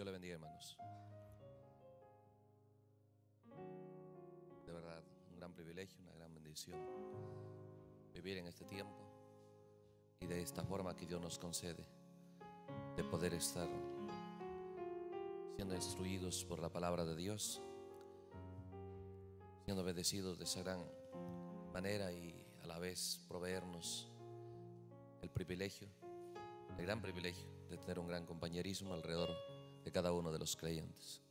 Yo le bendiga, hermanos. De verdad, un gran privilegio, una gran bendición vivir en este tiempo y de esta forma que Dios nos concede de poder estar siendo instruidos por la palabra de Dios, siendo bendecidos de esa gran manera y a la vez proveernos el privilegio, el gran privilegio de tener un gran compañerismo alrededor de cada uno de los creyentes.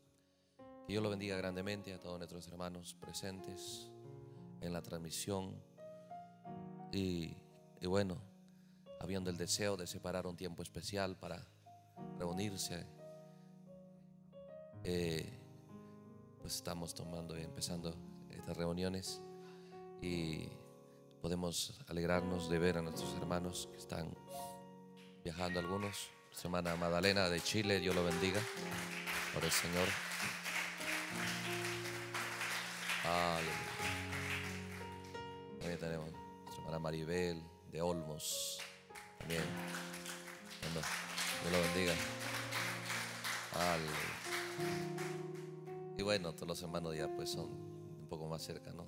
Que Dios lo bendiga grandemente a todos nuestros hermanos presentes en la transmisión. Y, bueno, habiendo el deseo de separar un tiempo especial para reunirse, eh, pues estamos tomando y empezando estas reuniones y podemos alegrarnos de ver a nuestros hermanos que están viajando algunos Semana Madalena de Chile, Dios lo bendiga por el Señor. Aleluya. También tenemos Semana Maribel de Olmos. También. Dios lo bendiga. Aleluya. Y bueno, todos los hermanos ya pues son un poco más cerca, ¿no?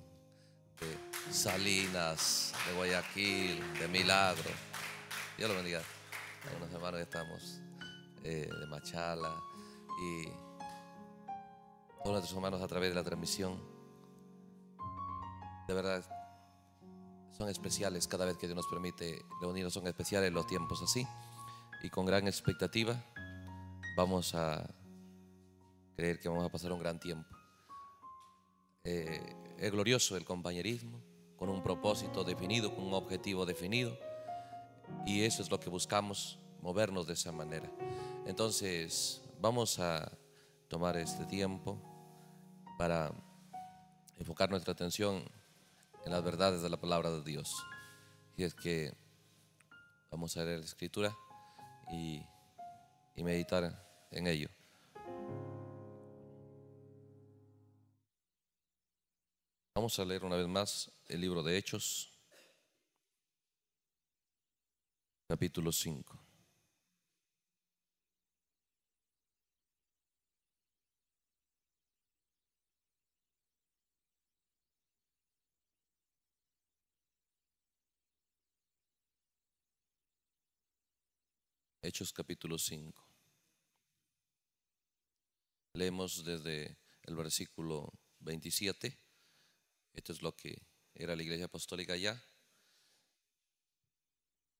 De Salinas, de Guayaquil, de Milagro. Dios lo bendiga. Algunos hermanos estamos eh, de Machala y todos nuestros hermanos a través de la transmisión. De verdad, son especiales cada vez que Dios nos permite reunirnos, son especiales los tiempos así. Y con gran expectativa vamos a creer que vamos a pasar un gran tiempo. Eh, es glorioso el compañerismo, con un propósito definido, con un objetivo definido y eso es lo que buscamos, movernos de esa manera. Entonces, vamos a tomar este tiempo para enfocar nuestra atención en las verdades de la palabra de Dios. Y es que vamos a leer la escritura y, y meditar en ello. Vamos a leer una vez más el libro de Hechos, capítulo 5. Hechos capítulo 5. Leemos desde el versículo 27. Esto es lo que era la iglesia apostólica ya.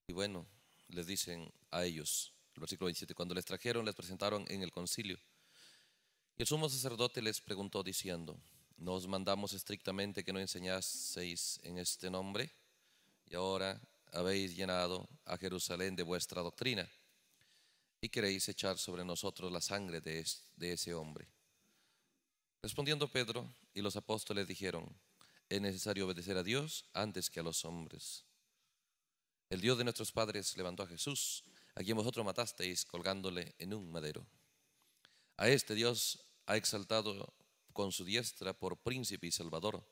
Y bueno, les dicen a ellos, el versículo 27, cuando les trajeron, les presentaron en el concilio. Y el sumo sacerdote les preguntó diciendo, nos mandamos estrictamente que no enseñaseis en este nombre, y ahora habéis llenado a Jerusalén de vuestra doctrina, y queréis echar sobre nosotros la sangre de, de ese hombre. Respondiendo Pedro y los apóstoles dijeron, es necesario obedecer a Dios antes que a los hombres. El Dios de nuestros padres levantó a Jesús, a quien vosotros matasteis colgándole en un madero. A este Dios ha exaltado con su diestra por príncipe y salvador,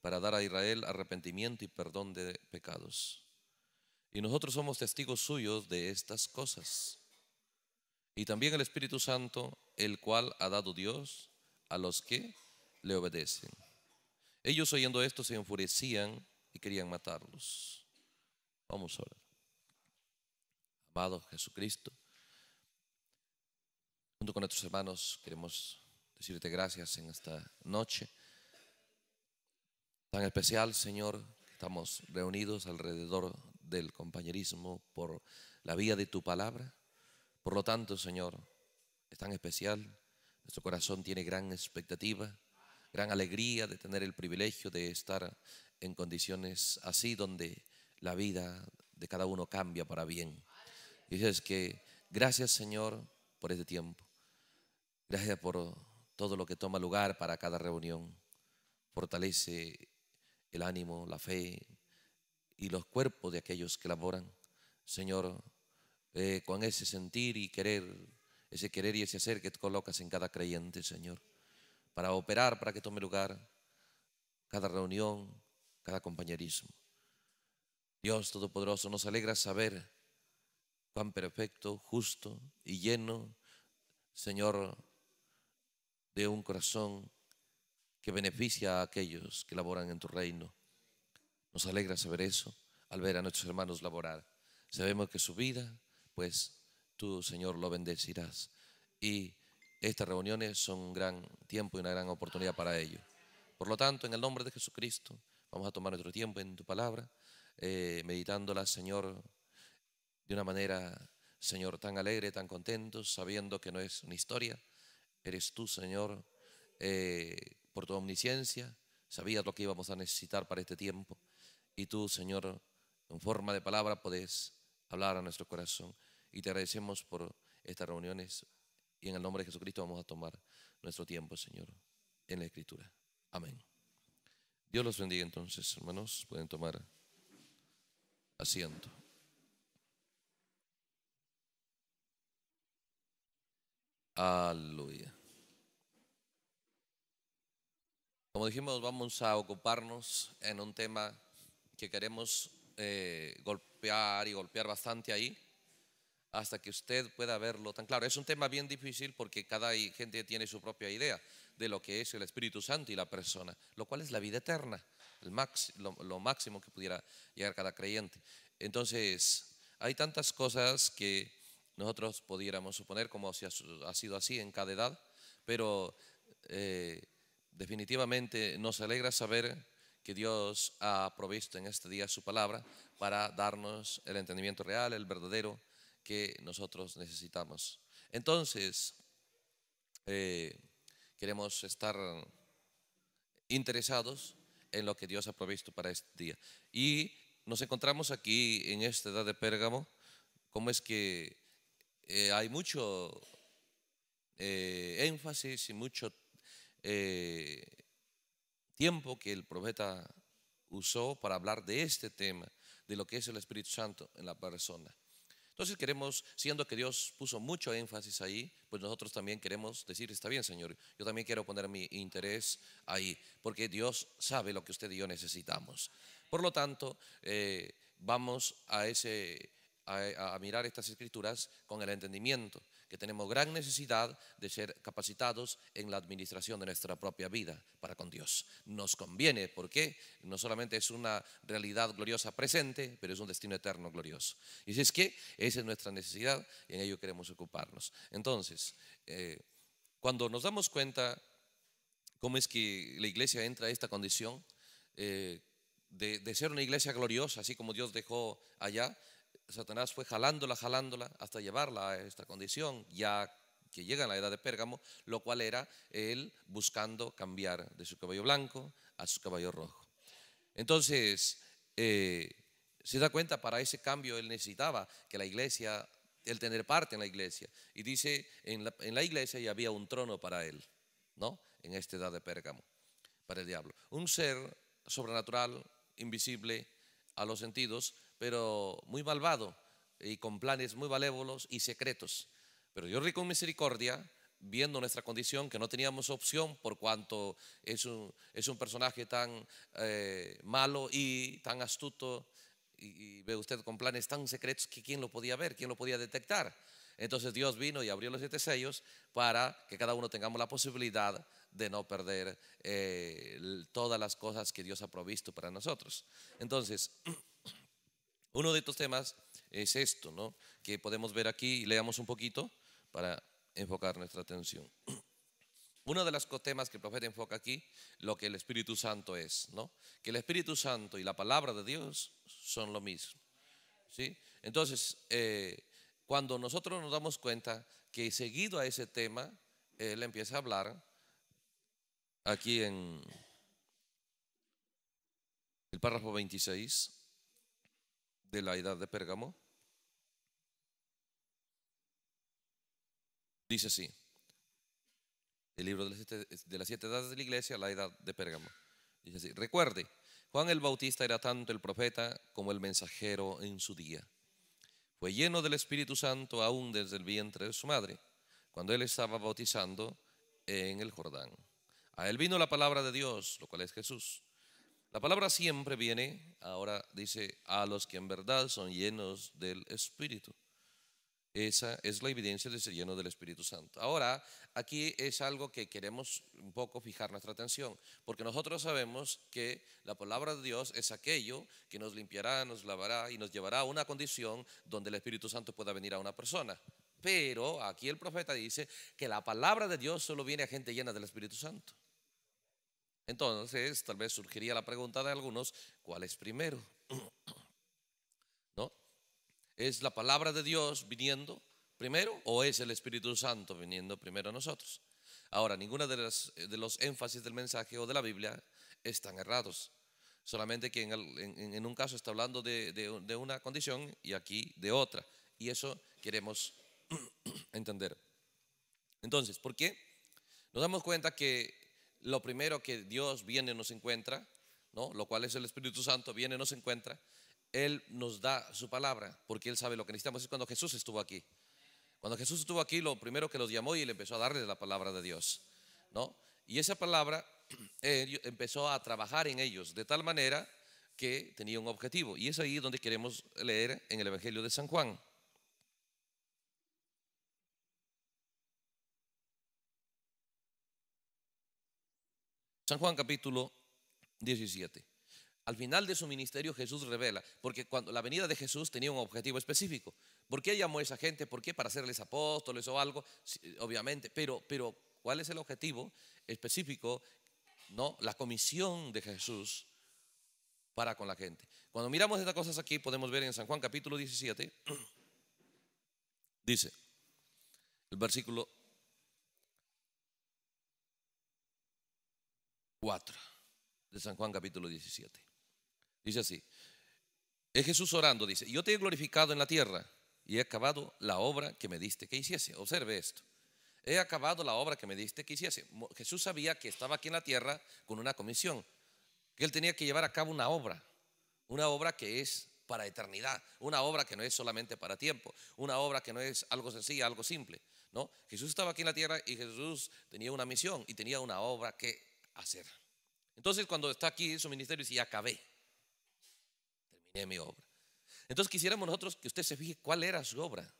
para dar a Israel arrepentimiento y perdón de pecados. Y nosotros somos testigos suyos de estas cosas. Y también el Espíritu Santo, el cual ha dado Dios a los que le obedecen. Ellos oyendo esto se enfurecían y querían matarlos. Vamos a orar. Amado Jesucristo, junto con nuestros hermanos queremos decirte gracias en esta noche tan especial, Señor. Estamos reunidos alrededor del compañerismo por la vía de tu palabra. Por lo tanto, Señor, es tan especial. Nuestro corazón tiene gran expectativa, gran alegría de tener el privilegio de estar en condiciones así donde la vida de cada uno cambia para bien. Y dices que gracias Señor por este tiempo. Gracias por todo lo que toma lugar para cada reunión. Fortalece el ánimo, la fe y los cuerpos de aquellos que laboran. Señor, eh, con ese sentir y querer, ese querer y ese hacer que colocas en cada creyente, Señor, para operar, para que tome lugar cada reunión, cada compañerismo. Dios Todopoderoso, nos alegra saber cuán perfecto, justo y lleno, Señor, de un corazón que beneficia a aquellos que laboran en tu reino. Nos alegra saber eso al ver a nuestros hermanos laborar. Sabemos que su vida, pues tú, Señor, lo bendecirás. Y estas reuniones son un gran tiempo y una gran oportunidad para ellos Por lo tanto, en el nombre de Jesucristo, vamos a tomar nuestro tiempo en tu palabra. Eh, meditándola, Señor, de una manera, Señor, tan alegre, tan contento, sabiendo que no es una historia. Eres tú, Señor, eh, por tu omnisciencia, sabías lo que íbamos a necesitar para este tiempo. Y tú, Señor, en forma de palabra podés hablar a nuestro corazón. Y te agradecemos por estas reuniones. Y en el nombre de Jesucristo vamos a tomar nuestro tiempo, Señor, en la Escritura. Amén. Dios los bendiga entonces, hermanos. Pueden tomar asiento. Aleluya. Como dijimos, vamos a ocuparnos en un tema que queremos eh, golpear y golpear bastante ahí hasta que usted pueda verlo tan claro. Es un tema bien difícil porque cada gente tiene su propia idea de lo que es el Espíritu Santo y la persona, lo cual es la vida eterna lo, máximo que pudiera llegar cada creyente. Entonces, hay tantas cosas que nosotros pudiéramos suponer como si ha sido así en cada edad, pero eh, definitivamente nos alegra saber que Dios ha provisto en este día su palabra para darnos el entendimiento real, el verdadero que nosotros necesitamos. Entonces, eh, queremos estar interesados en lo que Dios ha provisto para este día. Y nos encontramos aquí en esta edad de Pérgamo, como es que eh, hay mucho eh, énfasis y mucho eh, tiempo que el profeta usó para hablar de este tema, de lo que es el Espíritu Santo en la persona. Entonces queremos, siendo que Dios puso mucho énfasis ahí, pues nosotros también queremos decir, está bien Señor, yo también quiero poner mi interés ahí, porque Dios sabe lo que usted y yo necesitamos. Por lo tanto, eh, vamos a, ese, a, a mirar estas escrituras con el entendimiento que tenemos gran necesidad de ser capacitados en la administración de nuestra propia vida para con Dios. Nos conviene porque no solamente es una realidad gloriosa presente, pero es un destino eterno glorioso. Y si es que esa es nuestra necesidad y en ello queremos ocuparnos. Entonces, eh, cuando nos damos cuenta cómo es que la iglesia entra a esta condición eh, de ser una iglesia gloriosa, así como Dios dejó allá, Satanás fue jalándola, jalándola, hasta llevarla a esta condición, ya que llega a la edad de Pérgamo, lo cual era él buscando cambiar de su caballo blanco a su caballo rojo. Entonces, eh, se da cuenta, para ese cambio él necesitaba que la iglesia, él tener parte en la iglesia. Y dice, en la, iglesia ya había un trono para él, ¿no? En esta edad de Pérgamo, para el diablo. Un ser sobrenatural, invisible a los sentidos, pero muy malvado y con planes muy Valévolos y secretos. Pero Dios rico en misericordia, viendo nuestra condición, que no teníamos opción por cuanto es un, es un personaje tan eh, malo y tan astuto, y, ve usted con planes tan secretos que quién lo podía ver, quién lo podía detectar. Entonces Dios vino y abrió los siete sellos para que cada uno tengamos la posibilidad de no perder eh, todas las cosas que Dios ha provisto para nosotros. Entonces, Uno de estos temas es esto, ¿no? Que podemos ver aquí y leamos un poquito para enfocar nuestra atención. Uno de los temas que el profeta enfoca aquí, lo que el Espíritu Santo es, ¿no? Que el Espíritu Santo y la palabra de Dios son lo mismo, ¿sí? Entonces, eh, cuando nosotros nos damos cuenta que seguido a ese tema, él empieza a hablar aquí en el párrafo 26 de la edad de Pérgamo? Dice así, el libro de las, siete, edades de la iglesia, la edad de Pérgamo. Dice así, recuerde, Juan el Bautista era tanto el profeta como el mensajero en su día. Fue lleno del Espíritu Santo aún desde el vientre de su madre, cuando él estaba bautizando en el Jordán. A él vino la palabra de Dios, lo cual es Jesús la palabra siempre viene, ahora dice, a los que en verdad son llenos del Espíritu. Esa es la evidencia de ser lleno del Espíritu Santo. Ahora, aquí es algo que queremos un poco fijar nuestra atención, porque nosotros sabemos que la palabra de Dios es aquello que nos limpiará, nos lavará y nos llevará a una condición donde el Espíritu Santo pueda venir a una persona. Pero aquí el profeta dice que la palabra de Dios solo viene a gente llena del Espíritu Santo. Entonces, tal vez surgiría la pregunta de algunos, ¿cuál es primero? ¿No? ¿Es la palabra de Dios viniendo primero o es el Espíritu Santo viniendo primero a nosotros? Ahora, ninguna de, eh, los énfasis del mensaje o de la Biblia están errados. Solamente que en, un caso está hablando de una condición y aquí de otra. Y eso queremos entender. Entonces, ¿por qué? Nos damos cuenta que lo primero que Dios viene y nos encuentra, ¿no? Lo cual es el Espíritu Santo, viene y nos encuentra. Él nos da su palabra, porque Él sabe lo que necesitamos. Es cuando Jesús estuvo aquí. Cuando Jesús estuvo aquí, lo primero que los llamó y le empezó a darles la palabra de Dios, ¿no? Y esa palabra eh, empezó a trabajar en ellos de tal manera que tenía un objetivo. Y es ahí donde queremos leer en el Evangelio de San Juan. San Juan capítulo 17. Al final de su ministerio Jesús revela, porque cuando la venida de Jesús tenía un objetivo específico. ¿Por qué llamó a esa gente? ¿Por qué? Para hacerles apóstoles o algo, obviamente. Pero, pero ¿cuál es el objetivo específico? No, la comisión de Jesús para con la gente. Cuando miramos estas cosas aquí, podemos ver en San Juan capítulo 17, dice el versículo 4 de San Juan capítulo 17. Dice así, es Jesús orando, dice, yo te he glorificado en la tierra y he acabado la obra que me diste que hiciese. Observe esto, he acabado la obra que me diste que hiciese. Jesús sabía que estaba aquí en la tierra con una comisión, que él tenía que llevar a cabo una obra, una obra que es para eternidad, una obra que no es solamente para tiempo, una obra que no es algo sencillo, algo simple. ¿no? Jesús estaba aquí en la tierra y Jesús tenía una misión y tenía una obra que hacer. Entonces cuando está aquí su ministerio dice, ya acabé, terminé mi obra. Entonces quisiéramos nosotros que usted se fije cuál era su obra,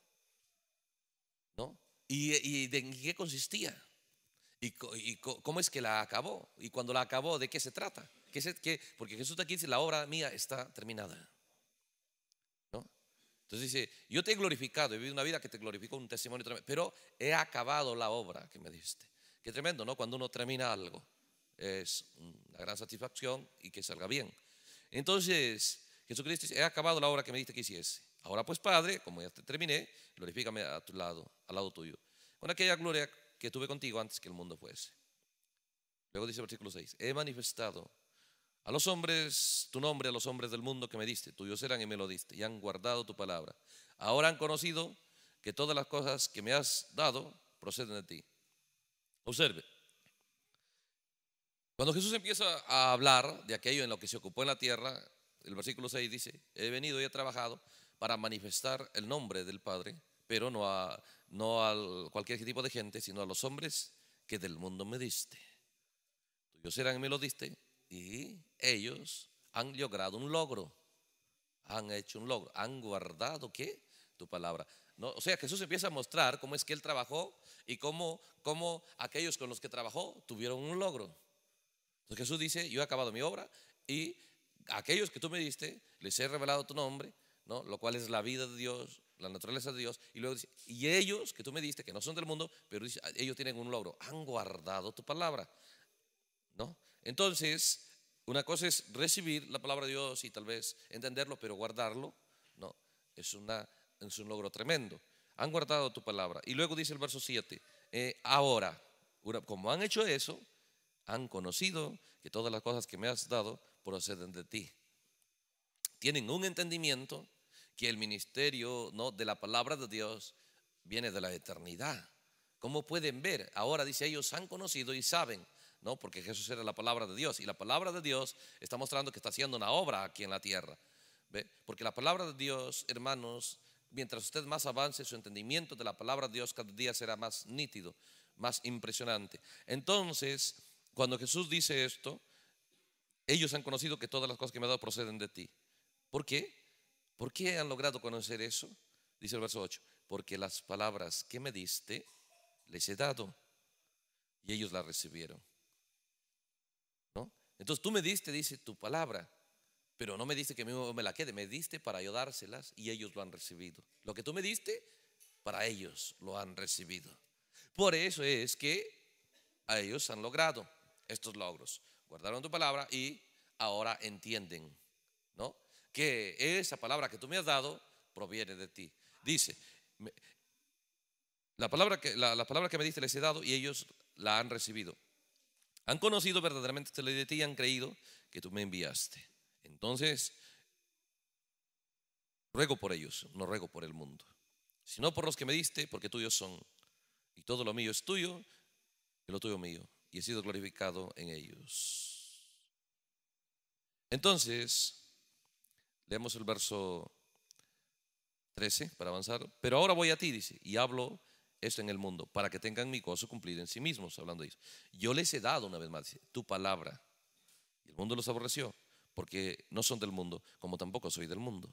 ¿no? Y, y de qué consistía, y, cómo es que la acabó, y cuando la acabó, de qué se trata. ¿Qué qué? Porque Jesús está aquí dice, la obra mía está terminada. Entonces dice, yo te he glorificado, he vivido una vida que te glorificó, un testimonio tremendo, pero he acabado la obra que me diste. Qué tremendo, ¿no? Cuando uno termina algo es una gran satisfacción y que salga bien. Entonces, Jesucristo dice, he acabado la obra que me diste que hiciese. Ahora pues, Padre, como ya te terminé, glorifícame a tu lado, al lado tuyo, con aquella gloria que tuve contigo antes que el mundo fuese. Luego dice el versículo 6, he manifestado a los hombres tu nombre, a los hombres del mundo que me diste, tuyos eran y me lo diste, y han guardado tu palabra. Ahora han conocido que todas las cosas que me has dado proceden de ti. Observe, cuando Jesús empieza a hablar de aquello en lo que se ocupó en la tierra, el versículo 6 dice, he venido y he trabajado para manifestar el nombre del Padre, pero no a, no a cualquier tipo de gente, sino a los hombres que del mundo me diste. Tuyos eran y me lo diste, y ellos han logrado un logro, han hecho un logro, han guardado, ¿qué? Tu palabra. No, o sea, Jesús empieza a mostrar cómo es que él trabajó y cómo, cómo aquellos con los que trabajó tuvieron un logro. Jesús dice, yo he acabado mi obra y aquellos que tú me diste, les he revelado tu nombre, ¿no? lo cual es la vida de Dios, la naturaleza de Dios. Y luego y ellos que tú me diste, que no son del mundo, pero ellos tienen un logro, han guardado tu palabra. ¿no? Entonces, una cosa es recibir la palabra de Dios y tal vez entenderlo, pero guardarlo, no, es, una, es un logro tremendo. Han guardado tu palabra. Y luego dice el verso 7, eh, ahora, como han hecho eso, han conocido que todas las cosas que me has dado proceden de ti. Tienen un entendimiento que el ministerio ¿no? de la palabra de Dios viene de la eternidad. Como pueden ver, ahora dice ellos han conocido y saben, ¿no? Porque Jesús era la palabra de Dios y la palabra de Dios está mostrando que está haciendo una obra aquí en la tierra. Porque la palabra de Dios, hermanos, mientras usted más avance su entendimiento de la palabra de Dios, cada día será más nítido, más impresionante. Entonces, cuando Jesús dice esto, ellos han conocido que todas las cosas que me ha dado proceden de ti. ¿Por qué? ¿Por qué han logrado conocer eso? Dice el verso 8, porque las palabras que me diste les he dado y ellos las recibieron. ¿No? Entonces tú me diste, dice tu palabra, pero no me diste que me la quede, me diste para ayudárselas y ellos lo han recibido. Lo que tú me diste, para ellos lo han recibido. Por eso es que a ellos han logrado estos logros. Guardaron tu palabra y ahora entienden, ¿no? Que esa palabra que tú me has dado proviene de ti. Dice, la palabra que, que me diste les he dado y ellos la han recibido. Han conocido verdaderamente ley de ti y han creído que tú me enviaste. Entonces, ruego por ellos, no ruego por el mundo, sino por los que me diste, porque tuyos son. Y todo lo mío es tuyo y lo tuyo mío y he sido glorificado en ellos. Entonces, leemos el verso 13 para avanzar. Pero ahora voy a ti, dice, y hablo esto en el mundo, para que tengan mi gozo cumplido en sí mismos, hablando de Yo les he dado una vez más, dice, tu palabra. Y el mundo los aborreció, porque no son del mundo, como tampoco soy del mundo.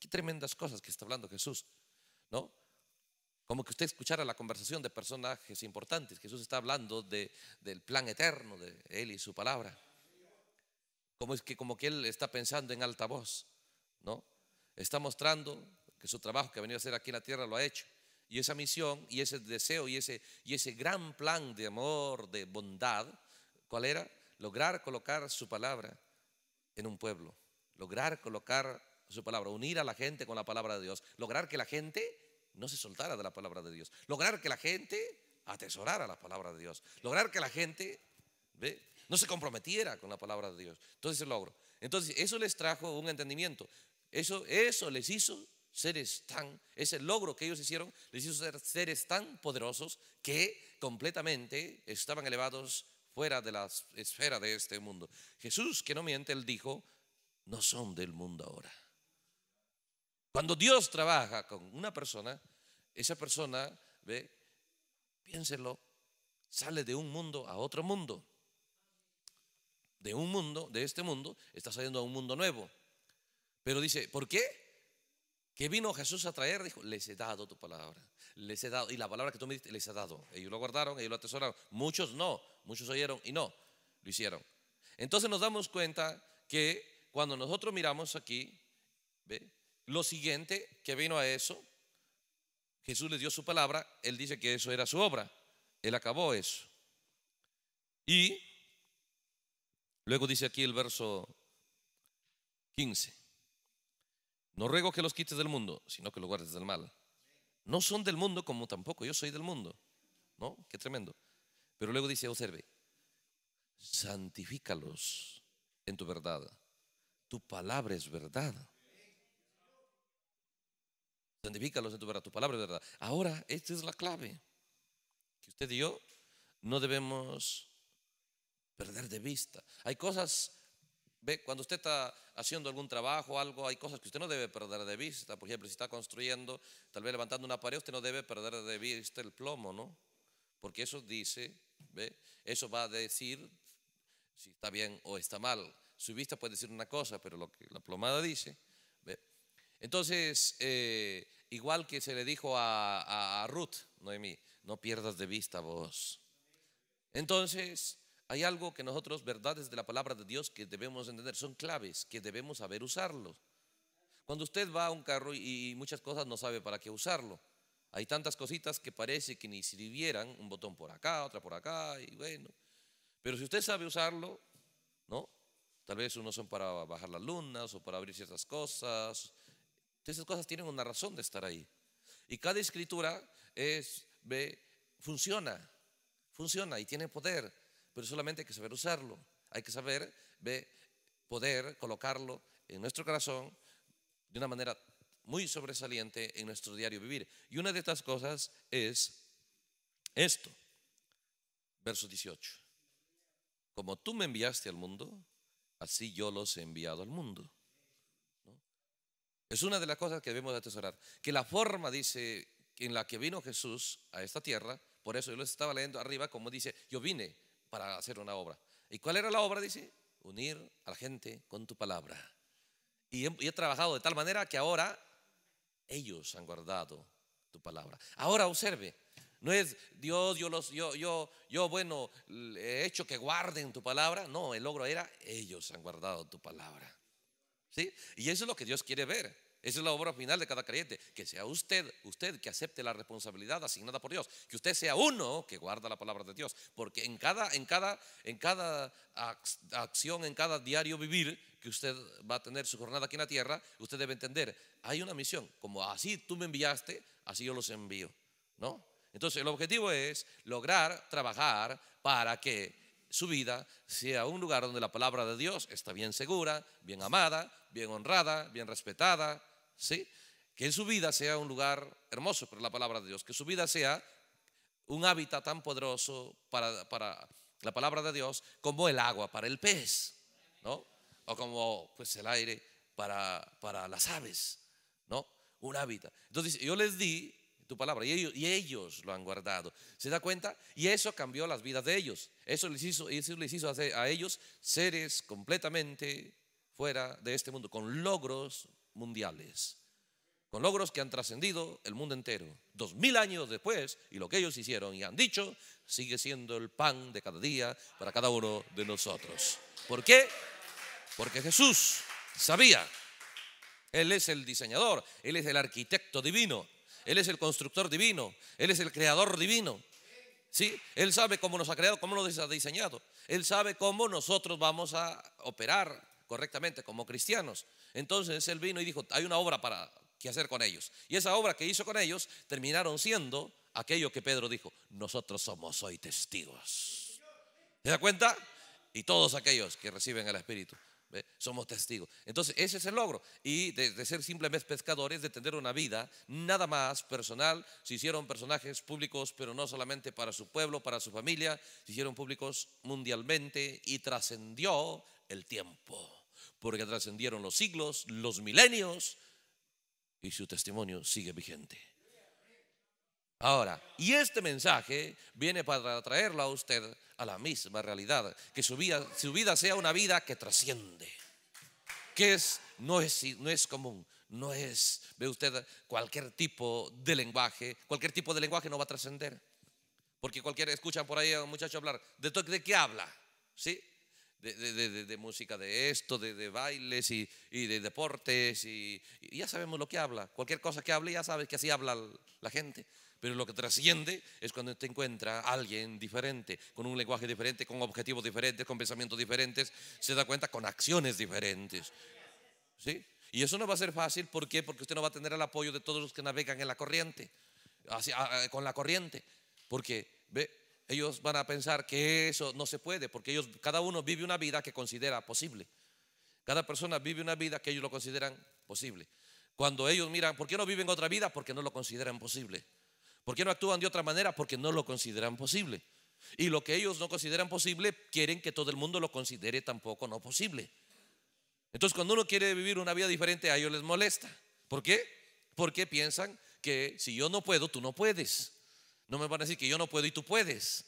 Qué tremendas cosas que está hablando Jesús, ¿no? Como que usted escuchara la conversación de personajes importantes. Jesús está hablando del plan eterno de Él y su palabra. Como, es que, como que Él está pensando en alta voz, ¿no? Está mostrando que su trabajo que ha venido a hacer aquí en la tierra lo ha hecho. Y esa misión y ese deseo y ese, y ese gran plan de amor, de bondad, ¿cuál era? Lograr colocar su palabra en un pueblo. Lograr colocar su palabra, unir a la gente con la palabra de Dios. Lograr que la gente no se soltara de la palabra de Dios. Lograr que la gente atesorara la palabra de Dios. Lograr que la gente ¿ve? no se comprometiera con la palabra de Dios. Entonces el logro Entonces eso les trajo un entendimiento. Eso, eso les hizo seres tan, ese logro que ellos hicieron, les hizo ser seres tan poderosos que completamente estaban elevados fuera de la esfera de este mundo. Jesús, que no miente, él dijo, no son del mundo ahora. Cuando Dios trabaja con una persona, esa persona, ve, piénselo, sale de un mundo a otro mundo. De un mundo, de este mundo, está saliendo a un mundo nuevo. Pero dice, ¿por qué? ¿Qué vino Jesús a traer? Dijo, les he dado tu palabra. Les he dado, y la palabra que tú me diste, les he dado. Ellos lo guardaron, ellos lo atesoraron. Muchos no, muchos oyeron y no, lo hicieron. Entonces nos damos cuenta que cuando nosotros miramos aquí, ¿ve? lo siguiente que vino a eso Jesús les dio su palabra, él dice que eso era su obra, él acabó eso. Y luego dice aquí el verso 15, no ruego que los quites del mundo, sino que los guardes del mal. No son del mundo como tampoco yo soy del mundo, ¿no? Qué tremendo. Pero luego dice, observe, santifícalos en tu verdad, tu palabra es verdad. Santifícalos en tu verdad, tu palabra de verdad. Ahora, esta es la clave que usted y yo no debemos perder de vista. Hay cosas, ve, cuando usted está haciendo algún trabajo, algo, hay cosas que usted no debe perder de vista. Por ejemplo, si está construyendo, tal vez levantando una pared, usted no debe perder de vista el plomo, ¿no? Porque eso dice, ve, eso va a decir si está bien o está mal. Su vista puede decir una cosa, pero lo que la plomada dice, ve. Entonces, eh, igual que se le dijo a, Ruth, Noemí, no pierdas de vista vos. Entonces, hay algo que nosotros, verdades de la palabra de Dios, que debemos entender, son claves que debemos saber usarlo Cuando usted va a un carro y, muchas cosas no sabe para qué usarlo. Hay tantas cositas que parece que ni sirvieran, un botón por acá, otra por acá, y bueno. Pero si usted sabe usarlo, ¿no? Tal vez unos son para bajar las lunas o para abrir ciertas cosas entonces, esas cosas tienen una razón de estar ahí. Y cada escritura es, ve, funciona, funciona y tiene poder, pero solamente hay que saber usarlo. Hay que saber ve, poder colocarlo en nuestro corazón de una manera muy sobresaliente en nuestro diario vivir. Y una de estas cosas es esto, verso 18. Como tú me enviaste al mundo, así yo los he enviado al mundo. Es una de las cosas que debemos atesorar. Que la forma, dice, en la que vino Jesús a esta tierra, por eso yo lo estaba leyendo arriba, como dice, yo vine para hacer una obra. ¿Y cuál era la obra? Dice, unir a la gente con tu palabra. Y he, he trabajado de tal manera que ahora ellos han guardado tu palabra. Ahora observe, no es Dios, yo, los, yo, yo, yo, bueno, he hecho que guarden tu palabra. No, el logro era, ellos han guardado tu palabra. Y eso es lo que Dios quiere ver. Esa es la obra final de cada creyente, que sea usted, usted que acepte la responsabilidad asignada por Dios, que usted sea uno que guarda la palabra de Dios, porque en cada en cada en cada acción, en cada diario vivir que usted va a tener su jornada aquí en la tierra, usted debe entender, hay una misión, como así tú me enviaste, así yo los envío, ¿no? Entonces, el objetivo es lograr trabajar para que su vida sea un lugar donde la palabra de Dios está bien segura, bien amada, bien honrada, bien respetada, ¿sí? Que en su vida sea un lugar hermoso para la palabra de Dios, que su vida sea un hábitat tan poderoso para, la palabra de Dios como el agua para el pez, ¿no? O como pues el aire para, para las aves, ¿no? Un hábitat. Entonces yo les di tu palabra y ellos, y ellos lo han guardado. ¿Se da cuenta? Y eso cambió las vidas de ellos. Eso les hizo, eso hizo a ellos seres completamente fuera de este mundo, con logros mundiales, con logros que han trascendido el mundo entero. Dos mil años después, y lo que ellos hicieron y han dicho, sigue siendo el pan de cada día para cada uno de nosotros. ¿Por qué? Porque Jesús sabía, Él es el diseñador, Él es el arquitecto divino, Él es el constructor divino, Él es el creador divino. ¿sí? Él sabe cómo nos ha creado, cómo nos ha diseñado. Él sabe cómo nosotros vamos a operar correctamente como cristianos. Entonces él vino y dijo, hay una obra para que hacer con ellos. Y esa obra que hizo con ellos terminaron siendo aquello que Pedro dijo, nosotros somos hoy testigos. ¿Se da cuenta? Y todos aquellos que reciben el Espíritu ¿eh? Somos testigos. Entonces, ese es el logro. Y de, de, ser simplemente pescadores, de tener una vida nada más personal. Se hicieron personajes públicos, pero no solamente para su pueblo, para su familia. Se hicieron públicos mundialmente y trascendió el tiempo. Porque trascendieron los siglos, los milenios y su testimonio sigue vigente. Ahora, y este mensaje viene para traerlo a usted a la misma realidad, que su vida, su vida sea una vida que trasciende, que es, no, es, no es común, no es, ve usted, cualquier tipo de lenguaje, cualquier tipo de lenguaje no va a trascender, porque cualquier, escuchan por ahí a un muchacho hablar, ¿de, de qué habla? ¿Sí? De, de, de, música de esto, de, bailes y, y, de deportes, y, y ya sabemos lo que habla. Cualquier cosa que hable, ya sabes que así habla la gente. Pero lo que trasciende es cuando usted encuentra alguien diferente, con un lenguaje diferente, con objetivos diferentes, con pensamientos diferentes, se da cuenta con acciones diferentes. ¿Sí? Y eso no va a ser fácil, ¿por qué? Porque usted no va a tener el apoyo de todos los que navegan en la corriente, ah, ah, con la corriente. Porque, ellos van a pensar que eso no se puede, porque ellos, cada uno vive una vida que considera posible. Cada persona vive una vida que ellos lo consideran posible. Cuando ellos miran, ¿por qué no viven otra vida? Porque no lo consideran posible. ¿Por qué no actúan de otra manera? Porque no lo consideran posible. Y lo que ellos no consideran posible, quieren que todo el mundo lo considere tampoco no posible. Entonces, cuando uno quiere vivir una vida diferente, a ellos les molesta. ¿Por qué? Porque piensan que si yo no puedo, tú no puedes. No me van a decir que yo no puedo y tú puedes.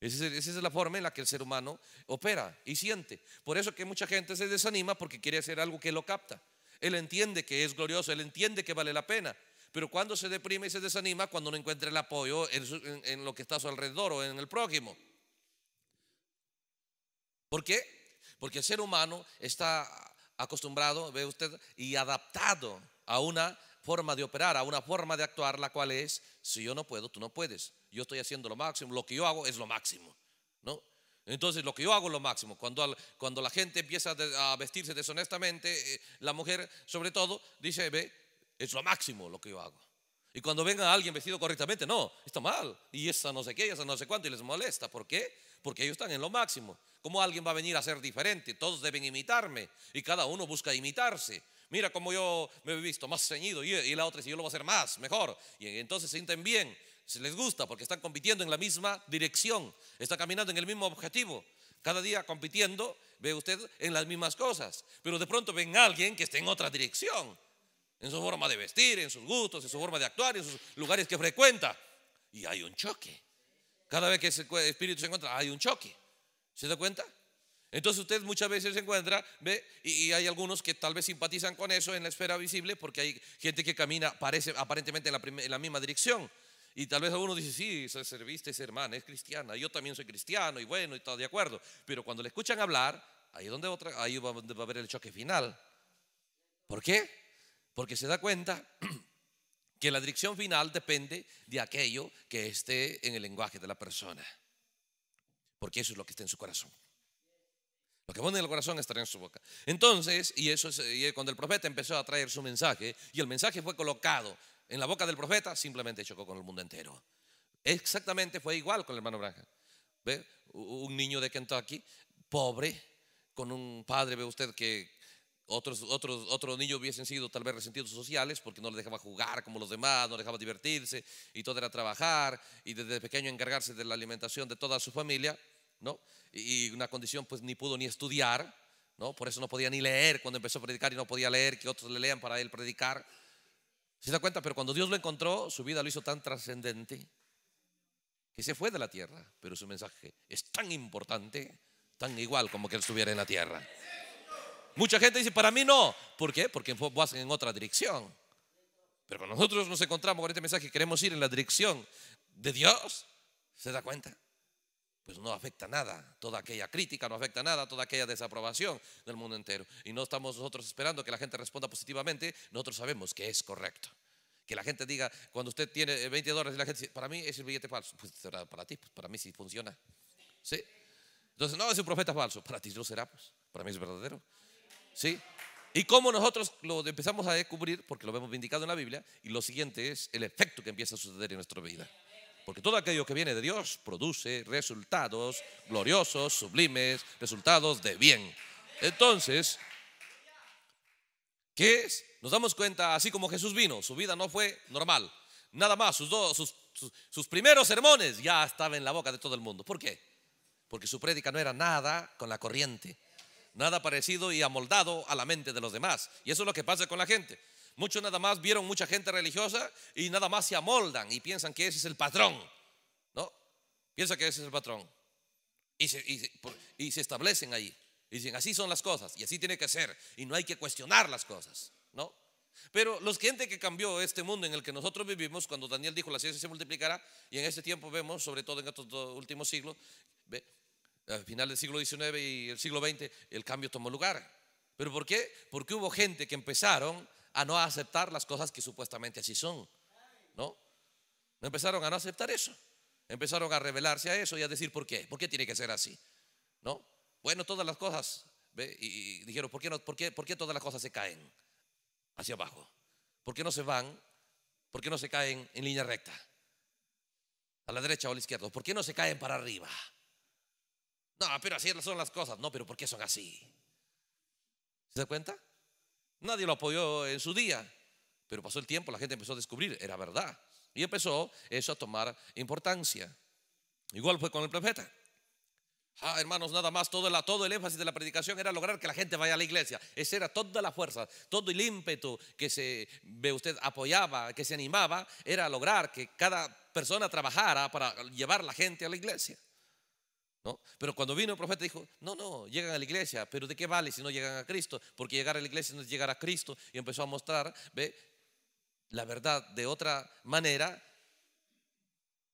Esa es la forma en la que el ser humano opera y siente. Por eso que mucha gente se desanima porque quiere hacer algo que lo capta. Él entiende que es glorioso, él entiende que vale la pena, pero cuando se deprime y se desanima, cuando no encuentra el apoyo en, lo que está a su alrededor o en el prójimo. ¿Por qué? Porque el ser humano está acostumbrado, ve usted, y adaptado a una forma de operar, a una forma de actuar, la cual es, si yo no puedo, tú no puedes. Yo estoy haciendo lo máximo, lo que yo hago es lo máximo, ¿no? Entonces, lo que yo hago es lo máximo. Cuando, cuando la gente empieza a vestirse deshonestamente, eh, la mujer, sobre todo, dice, ve, es lo máximo lo que yo hago. Y cuando venga alguien vestido correctamente, no, está mal. Y esa no sé qué, esa no sé cuánto, y les molesta. ¿Por qué? Porque ellos están en lo máximo. ¿Cómo alguien va a venir a ser diferente? Todos deben imitarme y cada uno busca imitarse. Mira cómo yo me he visto más ceñido y, la otra dice, yo lo voy a hacer más, mejor. Y entonces se sienten bien, se les gusta porque están compitiendo en la misma dirección, están caminando en el mismo objetivo. Cada día compitiendo, ve usted, en las mismas cosas. Pero de pronto ven a alguien que está en otra dirección en su forma de vestir, en sus gustos, en su forma de actuar, en sus lugares que frecuenta. Y hay un choque. Cada vez que ese espíritu se encuentra, hay un choque. ¿Se da cuenta? Entonces usted muchas veces se encuentra, ve, y, hay algunos que tal vez simpatizan con eso en la esfera visible, porque hay gente que camina, parece aparentemente en la, misma dirección. Y tal vez alguno dice, sí, se serviste es hermana, es cristiana, yo también soy cristiano, y bueno, y todo de acuerdo. Pero cuando le escuchan hablar, ahí, donde otra, ahí va, va a haber el choque final. ¿Por qué? Porque se da cuenta que la dirección final depende de aquello que esté en el lenguaje de la persona. Porque eso es lo que está en su corazón. Lo que pone en el corazón estará en su boca. Entonces, y eso es cuando el profeta empezó a traer su mensaje, y el mensaje fue colocado en la boca del profeta, simplemente chocó con el mundo entero. Exactamente fue igual con el hermano Branja. ¿Ve? Un niño de Kentucky, pobre, con un padre, ve usted, que otros, otros, otros niños hubiesen sido tal vez resentidos sociales porque no Le dejaba jugar como los demás, no les dejaba divertirse y todo era trabajar y desde pequeño encargarse de la alimentación de toda su familia, ¿no? Y, una condición pues ni pudo ni estudiar, ¿no? Por eso no podía ni leer cuando empezó a predicar y no podía leer que otros le lean para él predicar. ¿Se da cuenta? Pero cuando Dios lo encontró, su vida lo hizo tan trascendente que se fue de la tierra, pero su mensaje es tan importante, tan igual como que él estuviera en la tierra. Mucha gente dice, para mí no. ¿Por qué? Porque vas en otra dirección. Pero nosotros nos encontramos con este mensaje, queremos ir en la dirección de Dios. ¿Se da cuenta? Pues no afecta nada. Toda aquella crítica no afecta nada, toda aquella desaprobación del mundo entero. Y no estamos nosotros esperando que la gente responda positivamente. Nosotros sabemos que es correcto. Que la gente diga, cuando usted tiene 20 eh, dólares y la gente dice, para mí es el billete falso. Pues para ti, pues para mí sí funciona. ¿Sí? Entonces, no, es un profeta falso. Para ti no será, pues. Para mí es verdadero. ¿Sí? Y cómo nosotros lo empezamos a descubrir, porque lo hemos vindicado en la Biblia, y lo siguiente es el efecto que empieza a suceder en nuestra vida. Porque todo aquello que viene de Dios produce resultados gloriosos, sublimes, resultados de bien. Entonces, ¿qué es? Nos damos cuenta, así como Jesús vino, su vida no fue normal. Nada más, sus, sus primeros sermones ya estaban en la boca de todo el mundo. ¿Por qué? Porque su prédica no era nada con la corriente nada parecido y amoldado a la mente de los demás. Y eso es lo que pasa con la gente. Muchos nada más vieron mucha gente religiosa y nada más se amoldan y piensan que ese es el patrón. ¿No? Piensa que ese es el patrón. Y se, establecen ahí. Y dicen, así son las cosas y así tiene que ser. Y no hay que cuestionar las cosas. ¿No? Pero los gente que cambió este mundo en el que nosotros vivimos, cuando Daniel dijo la ciencia se multiplicará, y en este tiempo vemos, sobre todo en estos últimos siglos, al final del siglo XIX y el siglo XX, el cambio tomó lugar. ¿Pero por qué? Porque hubo gente que empezaron a no aceptar las cosas que supuestamente así son. ¿No? No empezaron a no aceptar eso. Empezaron a rebelarse a eso y a decir por qué. ¿Por qué tiene que ser así? ¿No? Bueno, todas las cosas. Y, dijeron, ¿por qué, no, por, qué, ¿por qué todas las cosas se caen hacia abajo? ¿Por qué no se van? ¿Por qué no se caen en línea recta? A la derecha o a la izquierda. ¿Por qué no se caen para arriba? No, pero así son las cosas. No, pero ¿por qué son así? ¿Se da cuenta? Nadie lo apoyó en su día, pero pasó el tiempo, la gente empezó a descubrir, era verdad. Y empezó eso a tomar importancia. Igual fue con el profeta. Ah, hermanos, nada más, todo, todo el énfasis de la predicación era lograr que la gente vaya a la iglesia. Esa era toda la fuerza, todo el ímpetu que se, ve usted apoyaba, que se animaba, era lograr que cada persona trabajara para llevar la gente a la iglesia. Pero cuando vino el profeta dijo, no, no, llegan a la iglesia, pero ¿de qué vale si no llegan a Cristo? Porque llegar a la iglesia no es llegar a Cristo. Y empezó a mostrar, ve, la verdad de otra manera,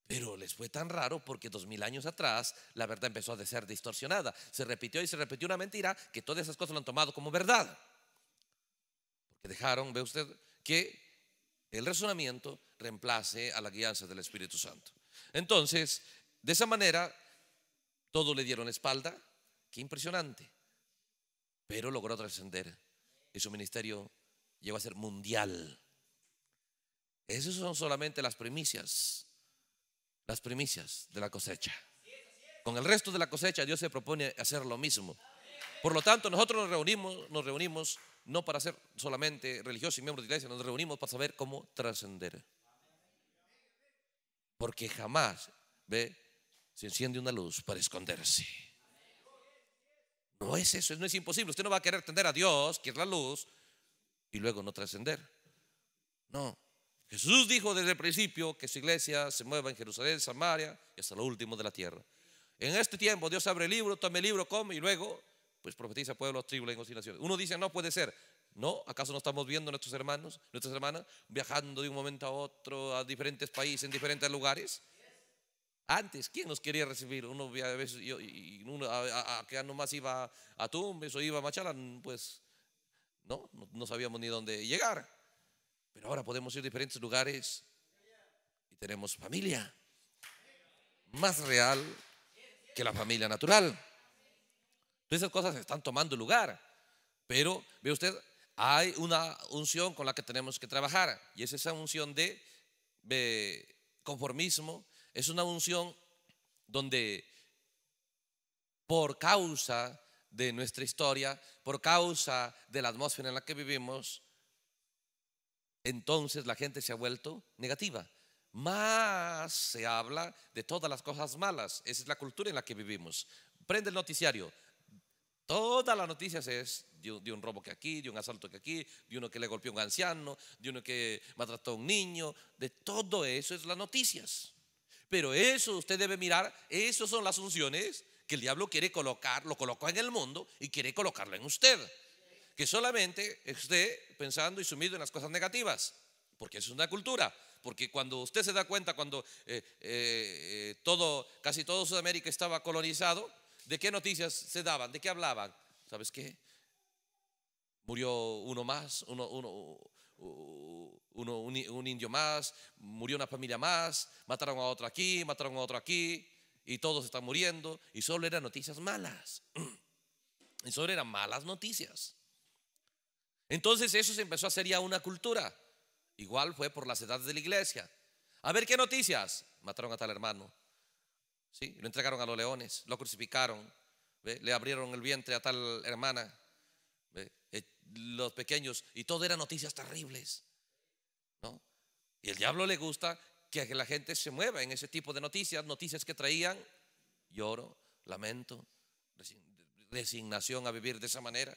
pero les fue tan raro porque dos mil años atrás la verdad empezó a ser distorsionada. Se repitió y se repitió una mentira que todas esas cosas lo han tomado como verdad. Porque dejaron, ve usted, que el razonamiento reemplace a la guianza del Espíritu Santo. Entonces, de esa manera todos le dieron espalda. Qué impresionante. Pero logró trascender. Y su ministerio llegó a ser mundial. Esas son solamente las primicias. Las primicias de la cosecha. Con el resto de la cosecha Dios se propone hacer lo mismo. Por lo tanto, nosotros nos reunimos, nos reunimos no para ser solamente religiosos y miembros de iglesia, nos reunimos para saber cómo trascender. Porque jamás, ve, se enciende una luz para esconderse. No es eso, no es imposible. Usted no va a querer atender a Dios, que es la luz, y luego no trascender. No. Jesús dijo desde el principio que su iglesia se mueva en Jerusalén, Samaria y hasta lo último de la tierra. En este tiempo Dios abre el libro, tome el libro, come y luego pues profetiza pueblos, tribus, y naciones. Uno dice, no puede ser. ¿No? ¿Acaso no estamos viendo nuestros hermanos, nuestras hermanas, viajando de un momento a otro a diferentes países, en diferentes lugares? Antes, ¿quién nos quería recibir? Uno a veces, y uno a, nomás iba a Tumbes o iba a Machala pues no, no, sabíamos ni dónde llegar. Pero ahora podemos ir a diferentes lugares y tenemos familia. Más real que la familia natural. Entonces esas cosas están tomando lugar. Pero, ve usted, hay una unción con la que tenemos que trabajar. Y es esa unción de conformismo es una unción donde por causa de nuestra historia, por causa de la atmósfera en la que vivimos, entonces la gente se ha vuelto negativa. Más se habla de todas las cosas malas. Esa es la cultura en la que vivimos. Prende el noticiario. Todas las noticias es de un robo que aquí, de un asalto que aquí, de uno que le golpeó a un anciano, de uno que maltrató a un niño. De todo eso es las noticias. Pero eso usted debe mirar, esas son las funciones que el diablo quiere colocar, lo colocó en el mundo y quiere colocarlo en usted. Que solamente esté pensando y sumido en las cosas negativas, porque es una cultura. Porque cuando usted se da cuenta, cuando eh, eh, eh, todo, casi todo Sudamérica estaba colonizado, ¿de qué noticias se daban? ¿De qué hablaban? ¿Sabes qué? Murió uno más, uno, uno, un, indio más, murió una familia más, mataron a otro aquí, mataron a otro aquí, y todos están muriendo, y solo eran noticias malas. Y solo eran malas noticias. Entonces eso se empezó a hacer ya una cultura. Igual fue por las edades de la iglesia. A ver qué noticias. Mataron a tal hermano. ¿Sí? Lo entregaron a los leones, lo crucificaron, le abrieron el vientre a tal hermana. Eh, los pequeños, y todo eran noticias terribles. Y el diablo le gusta que la gente se mueva en ese tipo de noticias, noticias que traían lloro, lamento, resignación a vivir de esa manera.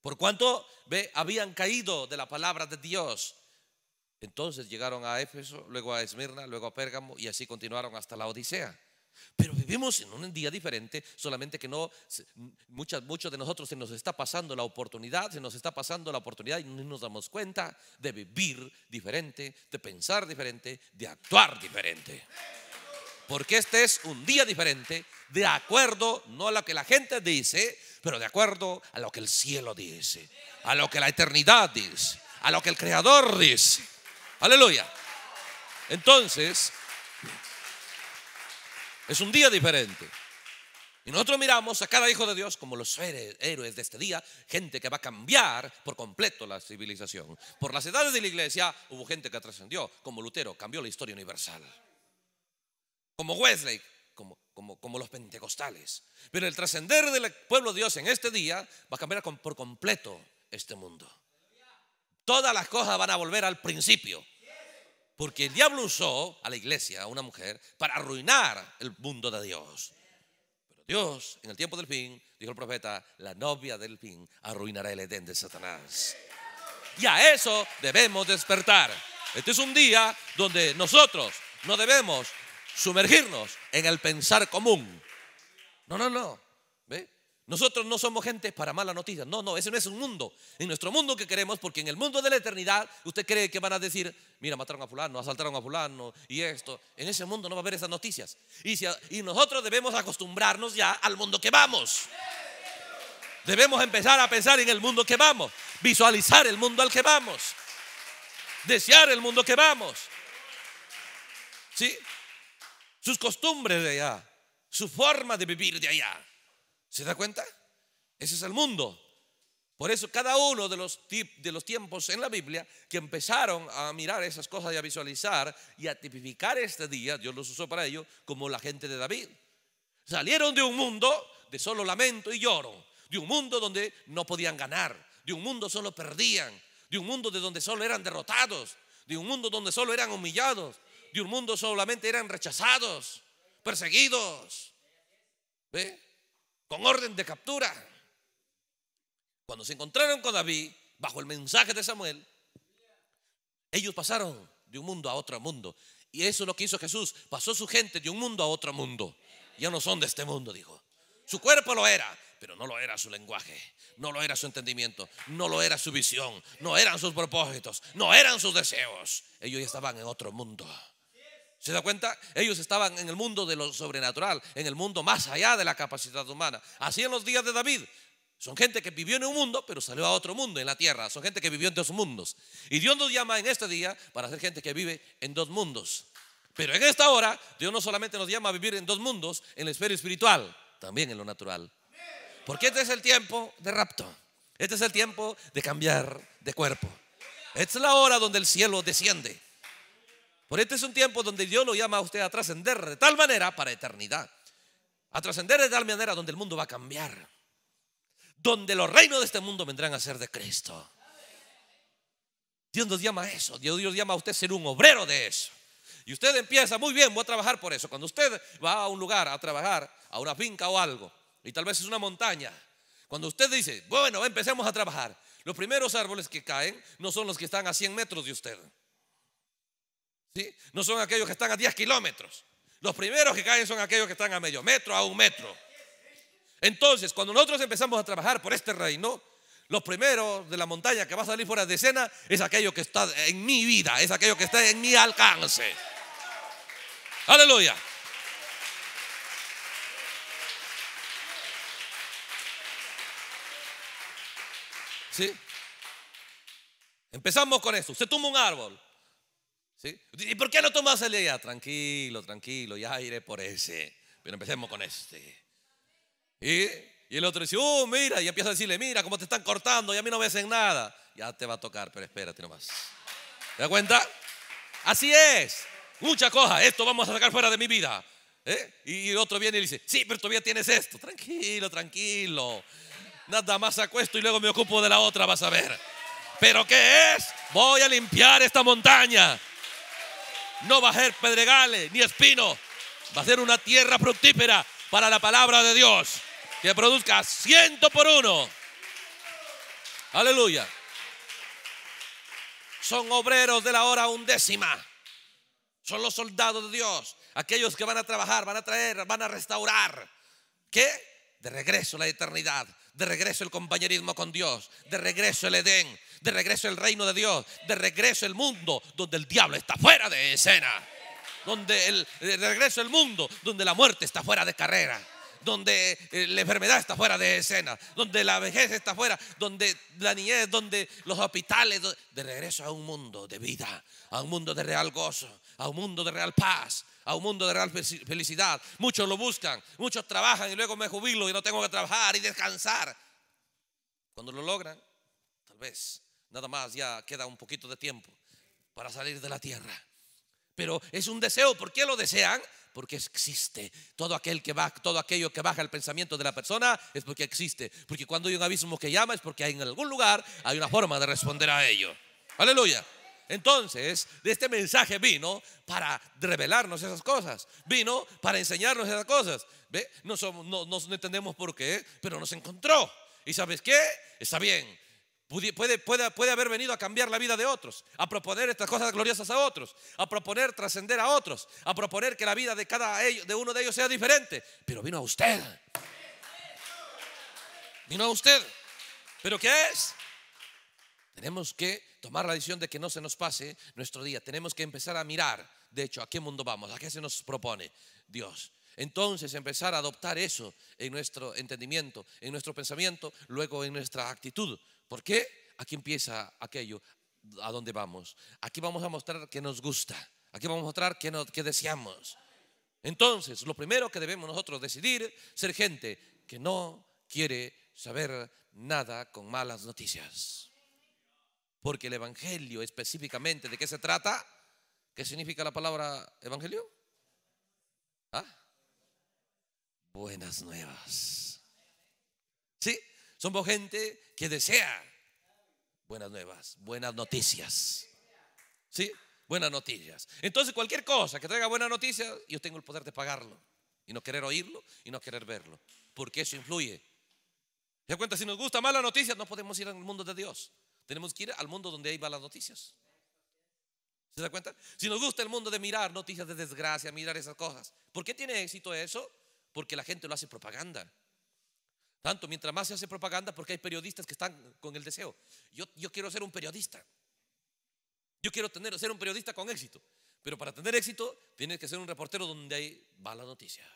Por cuanto ve, habían caído de la palabra de Dios. Entonces llegaron a Éfeso, luego a Esmirna, luego a Pérgamo y así continuaron hasta la Odisea. Pero vivimos en un día diferente, solamente que no, muchas, muchos de nosotros se nos está pasando la oportunidad, se nos está pasando la oportunidad y no nos damos cuenta de vivir diferente, de pensar diferente, de actuar diferente. Porque este es un día diferente, de acuerdo no a lo que la gente dice, pero de acuerdo a lo que el cielo dice, a lo que la eternidad dice, a lo que el Creador dice. Aleluya. Entonces, es un día diferente. Y nosotros miramos a cada hijo de Dios como los héroes de este día, gente que va a cambiar por completo la civilización. Por las edades de la iglesia hubo gente que trascendió, como Lutero, cambió la historia universal. Como Wesley, como, como los pentecostales. Pero el trascender del pueblo de Dios en este día va a cambiar por completo este mundo. Todas las cosas van a volver al principio. Porque el diablo usó a la iglesia, a una mujer, para arruinar el mundo de Dios. Pero Dios, en el tiempo del fin, dijo el profeta, la novia del fin arruinará el Edén de Satanás. Y a eso debemos despertar. Este es un día donde nosotros no debemos sumergirnos en el pensar común. No, no, no. Nosotros no somos gente para malas noticias. No, no, ese no es un mundo. En nuestro mundo que queremos, porque en el mundo de la eternidad, usted cree que van a decir, mira, mataron a fulano, asaltaron a fulano y esto. En ese mundo no va a haber esas noticias. Y, nosotros debemos acostumbrarnos ya al mundo que vamos. Debemos empezar a pensar en el mundo que vamos, visualizar el mundo al que vamos, desear el mundo que vamos. ¿Sí? Sus costumbres de allá, su forma de vivir de allá ¿Se da cuenta? Ese es el mundo. Por eso cada uno de los, de los tiempos en la Biblia que empezaron a mirar esas cosas y a visualizar y a tipificar este día, Dios los usó para ello, como la gente de David. Salieron de un mundo de solo lamento y lloro, de un mundo donde no podían ganar, de un mundo solo perdían, de un mundo de donde solo eran derrotados, de un mundo donde solo eran humillados, de un mundo solamente eran rechazados, perseguidos. ¿Ve? con orden de captura. Cuando se encontraron con David, bajo el mensaje de Samuel, ellos pasaron de un mundo a otro mundo. Y eso es lo que hizo Jesús. Pasó su gente de un mundo a otro mundo. Ya no son de este mundo, dijo. Su cuerpo lo era, pero no lo era su lenguaje, no lo era su entendimiento, no lo era su visión, no eran sus propósitos, no eran sus deseos. Ellos ya estaban en otro mundo. ¿Se da cuenta? Ellos estaban en el mundo de lo sobrenatural, en el mundo más allá de la capacidad humana. Así en los días de David. Son gente que vivió en un mundo, pero salió a otro mundo, en la tierra. Son gente que vivió en dos mundos. Y Dios nos llama en este día para ser gente que vive en dos mundos. Pero en esta hora, Dios no solamente nos llama a vivir en dos mundos, en la esfera espiritual, también en lo natural. Porque este es el tiempo de rapto. Este es el tiempo de cambiar de cuerpo. Esta es la hora donde el cielo desciende. Por este es un tiempo donde Dios lo llama a usted a trascender de tal manera para eternidad. A trascender de tal manera donde el mundo va a cambiar. Donde los reinos de este mundo vendrán a ser de Cristo. Dios nos llama a eso. Dios, Dios llama a usted a ser un obrero de eso. Y usted empieza, muy bien, voy a trabajar por eso. Cuando usted va a un lugar a trabajar, a una finca o algo, y tal vez es una montaña, cuando usted dice, bueno, empecemos a trabajar, los primeros árboles que caen no son los que están a 100 metros de usted. No son aquellos que están a 10 kilómetros. Los primeros que caen son aquellos que están a medio metro, a un metro. Entonces, cuando nosotros empezamos a trabajar por este reino, Los primeros de la montaña que va a salir fuera de escena es aquello que está en mi vida, es aquello que está en mi alcance. Aleluya. ¿Sí? Empezamos con eso. Se toma un árbol ¿Y por qué no tomas el día? Tranquilo, tranquilo, ya iré por ese. Pero empecemos con este. Y, y el otro dice, uh, mira, y empieza a decirle, mira como te están cortando, y a mí no me hacen nada. Ya te va a tocar, pero espérate nomás. ¿Te das cuenta? Así es. Mucha cosa, esto vamos a sacar fuera de mi vida. ¿Eh? Y otro viene y dice, sí, pero todavía tienes esto. Tranquilo, tranquilo. Nada más acuesto y luego me ocupo de la otra, vas a ver. ¿Pero qué es? Voy a limpiar esta montaña no va a ser pedregales ni espino Va a ser una tierra fructífera para la palabra de Dios. Que produzca ciento por uno. Aleluya. Son obreros de la hora undécima. Son los soldados de Dios. Aquellos que van a trabajar, van a traer, van a restaurar. ¿Qué? De regreso la eternidad. De regreso el compañerismo con Dios. De regreso el Edén de regreso el reino de Dios, de regreso el mundo donde el diablo está fuera de escena, donde el, de regreso el mundo donde la muerte está fuera de carrera donde eh, la enfermedad está fuera de escena, donde la vejez está fuera, donde la niñez, donde los hospitales, de regreso a un mundo de vida, a un mundo de real gozo, a un mundo de real paz, a un mundo de real felicidad. Muchos lo buscan, muchos trabajan y luego me jubilo y no tengo que trabajar y descansar. Cuando lo logran, tal vez Nada más, ya queda un poquito de tiempo para salir de la tierra. Pero es un deseo, ¿por qué lo desean? Porque existe. Todo aquel que va, todo aquello que baja el pensamiento de la persona es porque existe. Porque cuando hay un abismo que llama es porque hay en algún lugar hay una forma de responder a ello. Aleluya. Entonces, de este mensaje vino para revelarnos esas cosas, vino para enseñarnos esas cosas. ¿Ve? No, somos, no, no entendemos por qué, pero nos encontró. ¿Y sabes qué? Está bien, Puede, puede, puede, haber venido a cambiar la vida de otros, a proponer estas cosas gloriosas a otros, a proponer trascender a otros, a proponer que la vida de cada de uno de ellos sea diferente. Pero vino a usted. Vino a usted. ¿Pero qué es? Tenemos que tomar la decisión de que no se nos pase nuestro día. Tenemos que empezar a mirar, de hecho, a qué mundo vamos, a qué se nos propone Dios. Entonces empezar a adoptar eso en nuestro entendimiento, en nuestro pensamiento, luego en nuestra actitud ¿Por qué? Aquí empieza aquello a dónde vamos. Aquí vamos a mostrar que nos gusta. Aquí vamos a mostrar que, deseamos. Entonces, lo primero que debemos nosotros decidir, ser gente que no quiere saber nada con malas noticias. Porque el Evangelio específicamente, ¿de qué se trata? ¿Qué significa la palabra Evangelio? ¿Ah? Buenas nuevas. ¿Sí? Somos gente que desea buenas nuevas, buenas noticias. ¿Sí? Buenas noticias. Entonces, cualquier cosa que traiga buenas noticias, yo tengo el poder de pagarlo. Y no querer oírlo y no querer verlo. Porque eso influye. ¿Se da cuenta? Si nos gusta malas noticia, no podemos ir al mundo de Dios. Tenemos que ir al mundo donde hay malas noticias. ¿Se da cuenta? Si nos gusta el mundo de mirar noticias de desgracia, mirar esas cosas. ¿Por qué tiene éxito eso? Porque la gente lo hace propaganda. Tanto mientras más se hace propaganda, porque hay periodistas que están con el deseo. Yo, quiero ser un periodista. Yo quiero tener, ser un periodista con éxito. Pero para tener éxito, tienes que ser un reportero donde hay malas noticias.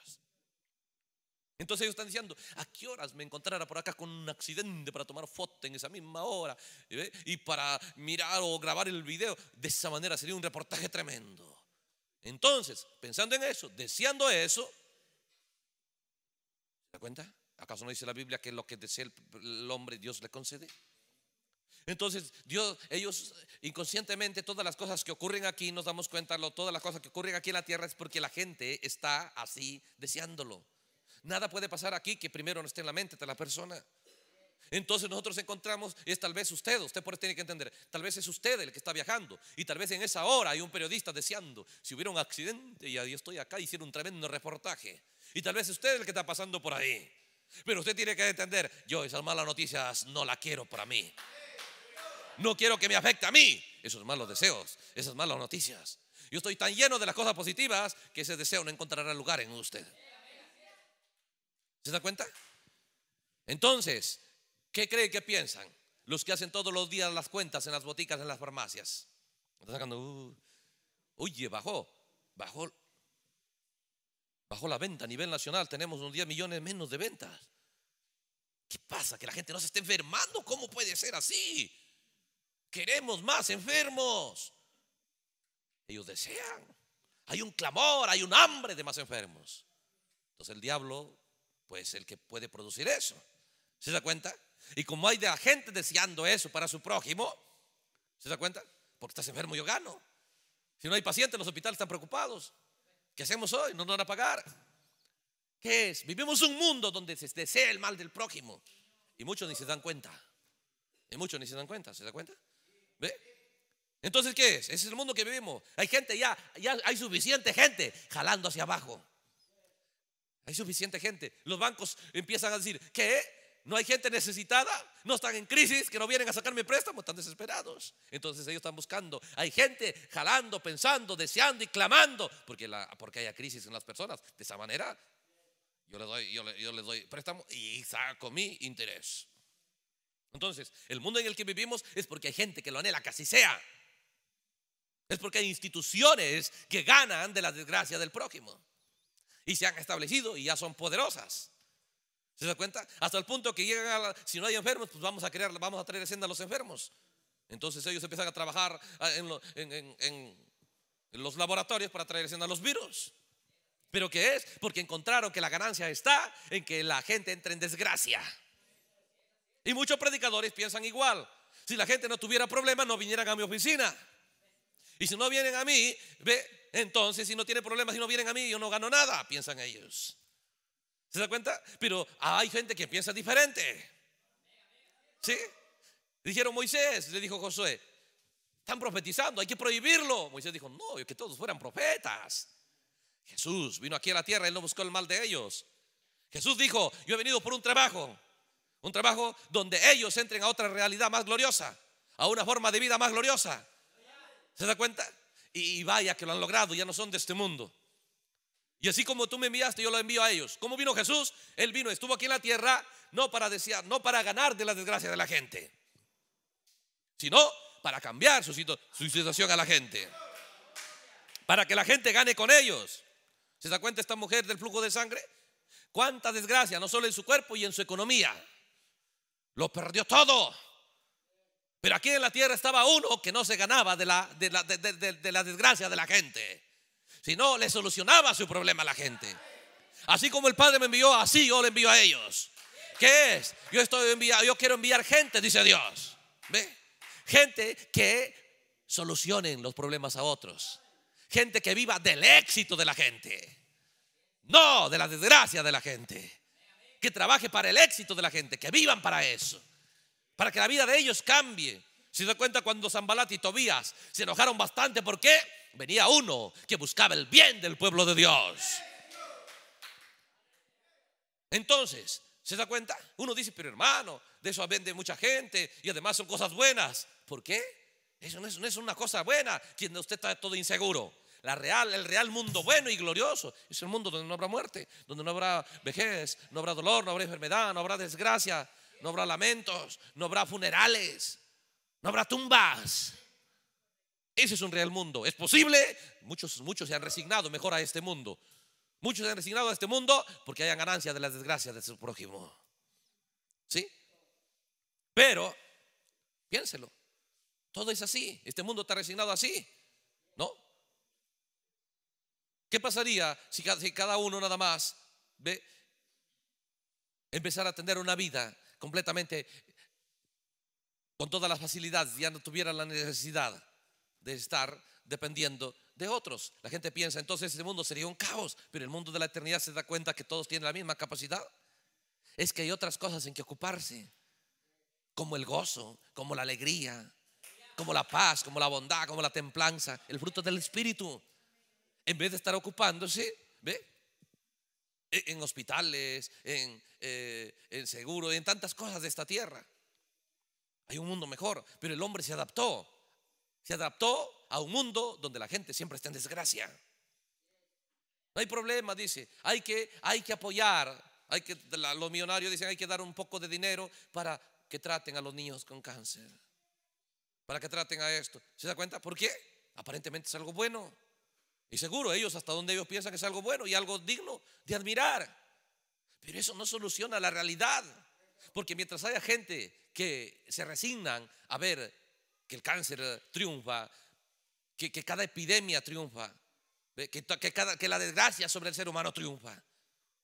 Entonces ellos están diciendo, ¿a qué horas me encontrará por acá con un accidente para tomar foto en esa misma hora? Y para mirar o grabar el video. De esa manera sería un reportaje tremendo. Entonces, pensando en eso, deseando eso, ¿se da cuenta? ¿Acaso no dice la Biblia que lo que desea el hombre Dios le concede? Entonces, Dios, ellos inconscientemente, todas las cosas que ocurren aquí, nos damos cuenta, todas las cosas que ocurren aquí en la tierra es porque la gente está así deseándolo. Nada puede pasar aquí que primero no esté en la mente de la persona. Entonces nosotros encontramos, es tal vez usted, usted por eso tiene que entender, tal vez es usted el que está viajando, y tal vez en esa hora hay un periodista deseando, si hubiera un accidente y yo estoy acá, hicieron un tremendo reportaje, y tal vez es usted el que está pasando por ahí, pero usted tiene que entender, yo esas malas noticias no las quiero para mí. No quiero que me afecte a mí esos malos deseos, esas malas noticias. Yo estoy tan lleno de las cosas positivas que ese deseo no encontrará lugar en usted. ¿Se da cuenta? Entonces, ¿qué cree que piensan los que hacen todos los días las cuentas en las boticas, en las farmacias? sacando, uh, oye, bajó, bajó Bajo la venta a nivel nacional tenemos unos 10 millones menos de ventas. ¿Qué pasa? Que la gente no se está enfermando. ¿Cómo puede ser así? Queremos más enfermos. Ellos desean. Hay un clamor, hay un hambre de más enfermos. Entonces el diablo, pues el que puede producir eso. ¿Se da cuenta? Y como hay de la gente deseando eso para su prójimo, ¿se da cuenta? Porque estás enfermo, yo gano. Si no hay pacientes, los hospitales están preocupados. ¿Qué hacemos hoy? No nos van a pagar. ¿Qué es? Vivimos un mundo donde se desea el mal del prójimo. Y muchos ni se dan cuenta. Y muchos ni se dan cuenta. ¿Se da cuenta? ¿Ve? Entonces, ¿qué es? Ese es el mundo que vivimos. Hay gente ya, ya hay suficiente gente jalando hacia abajo. Hay suficiente gente. Los bancos empiezan a decir, ¿qué? No hay gente necesitada, no están en crisis, que no vienen a sacarme préstamo, están desesperados. Entonces ellos están buscando. Hay gente jalando, pensando, deseando y clamando, porque, la, porque haya crisis en las personas. De esa manera, yo les doy, yo, yo les doy préstamo y saco mi interés. Entonces, el mundo en el que vivimos es porque hay gente que lo anhela, casi sea. Es porque hay instituciones que ganan de la desgracia del prójimo y se han establecido y ya son poderosas. ¿Se da cuenta? Hasta el punto que llegan a si no hay enfermos, pues vamos a crear, vamos a traer escena a los enfermos. Entonces ellos empiezan a trabajar ah, en, los laboratorios para traer escena a los virus. ¿Pero qué es? Porque encontraron que la ganancia está en que la gente entre en desgracia. Y muchos predicadores piensan igual. Si la gente no tuviera problemas, no vinieran a mi oficina. Y si no vienen a mí, ve, entonces si no tiene problemas, si no vienen a mí, yo no gano nada, piensan ellos. ¿Se da cuenta? Pero hay gente que piensa diferente. ¿Sí? Dijeron Moisés, le dijo Josué, están profetizando, hay que prohibirlo. Moisés dijo, no, que todos fueran profetas. Jesús vino aquí a la tierra, y no buscó el mal de ellos. Jesús dijo, yo he venido por un trabajo, un trabajo donde ellos entren a otra realidad más gloriosa, a una forma de vida más gloriosa. ¿Se da cuenta? y vaya que lo han logrado, ya no son de este mundo. Y así como tú me enviaste, yo lo envío a ellos. ¿Cómo vino Jesús? Él vino, estuvo aquí en la tierra, no para desear, no para ganar de la desgracia de la gente, sino para cambiar su, su situación a la gente. Para que la gente gane con ellos. ¿Se da cuenta esta mujer del flujo de sangre? Cuánta desgracia, no solo en su cuerpo y en su economía. Lo perdió todo. Pero aquí en la tierra estaba uno que no se ganaba de la, de la, de la desgracia de la gente. Si no, le solucionaba su problema a la gente. Así como el Padre me envió, así yo le envío a ellos. ¿Qué es? Yo estoy enviado, yo quiero enviar gente, dice Dios. ¿Ve? Gente que solucionen los problemas a otros. Gente que viva del éxito de la gente. No de la desgracia de la gente. Que trabaje para el éxito de la gente, que vivan para eso. Para que la vida de ellos cambie. Si se da cuenta cuando Zambalat y Tobías se enojaron bastante, ¿por qué? venía uno que buscaba el bien del pueblo de Dios. Entonces, ¿se da cuenta? Uno dice, pero hermano, de eso vende mucha gente y además son cosas buenas. ¿Por qué? Eso no es, una cosa buena, quien usted está todo inseguro. La real, el real mundo bueno y glorioso es el mundo donde no habrá muerte, donde no habrá vejez, no habrá dolor, no habrá enfermedad, no habrá desgracia, no habrá lamentos, no habrá funerales, no habrá tumbas. Ese es un real mundo. ¿Es posible? Muchos, muchos se han resignado mejor a este mundo. Muchos se han resignado a este mundo porque hayan ganancia de las desgracias de su prójimo. ¿Sí? Pero, piénselo, todo es así. Este mundo está resignado así. ¿No? ¿Qué pasaría si cada uno nada más ve, empezara a tener una vida completamente con todas las facilidades, ya no tuviera la necesidad? de estar dependiendo de otros. La gente piensa entonces ese mundo sería un caos, pero el mundo de la eternidad se da cuenta que todos tienen la misma capacidad. Es que hay otras cosas en que ocuparse, como el gozo, como la alegría, como la paz, como la bondad, como la templanza, el fruto del Espíritu. En vez de estar ocupándose, ¿ve? E-, en hospitales, en, eh, en seguro, en tantas cosas de esta tierra. Hay un mundo mejor, pero el hombre se adaptó se adaptó a un mundo donde la gente siempre está en desgracia. No hay problema, dice. Hay que, hay que apoyar. Hay que, los millonarios dicen hay que dar un poco de dinero para que traten a los niños con cáncer. Para que traten a esto. ¿Se da cuenta? ¿Por qué? Aparentemente es algo bueno. Y seguro ellos hasta donde ellos piensan que es algo bueno y algo digno de admirar. Pero eso no soluciona la realidad. Porque mientras haya gente que se resignan a ver que el cáncer triunfa, que, cada epidemia triunfa, que, cada, que la desgracia sobre el ser humano triunfa.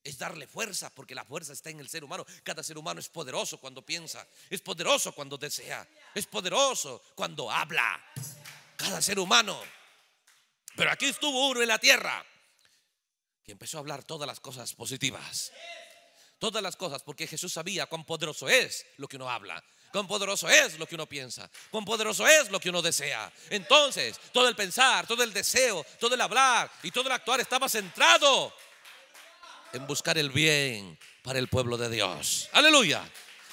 Es darle fuerza, porque la fuerza está en el ser humano. Cada ser humano es poderoso cuando piensa, es poderoso cuando desea, es poderoso cuando habla. Cada ser humano. Pero aquí estuvo uno en la tierra que empezó a hablar todas las cosas positivas. Todas las cosas, porque Jesús sabía cuán poderoso es lo que uno habla. Cuán poderoso es lo que uno piensa. con poderoso es lo que uno desea. Entonces, todo el pensar, todo el deseo, todo el hablar y todo el actuar estaba centrado en buscar el bien para el pueblo de Dios. Aleluya.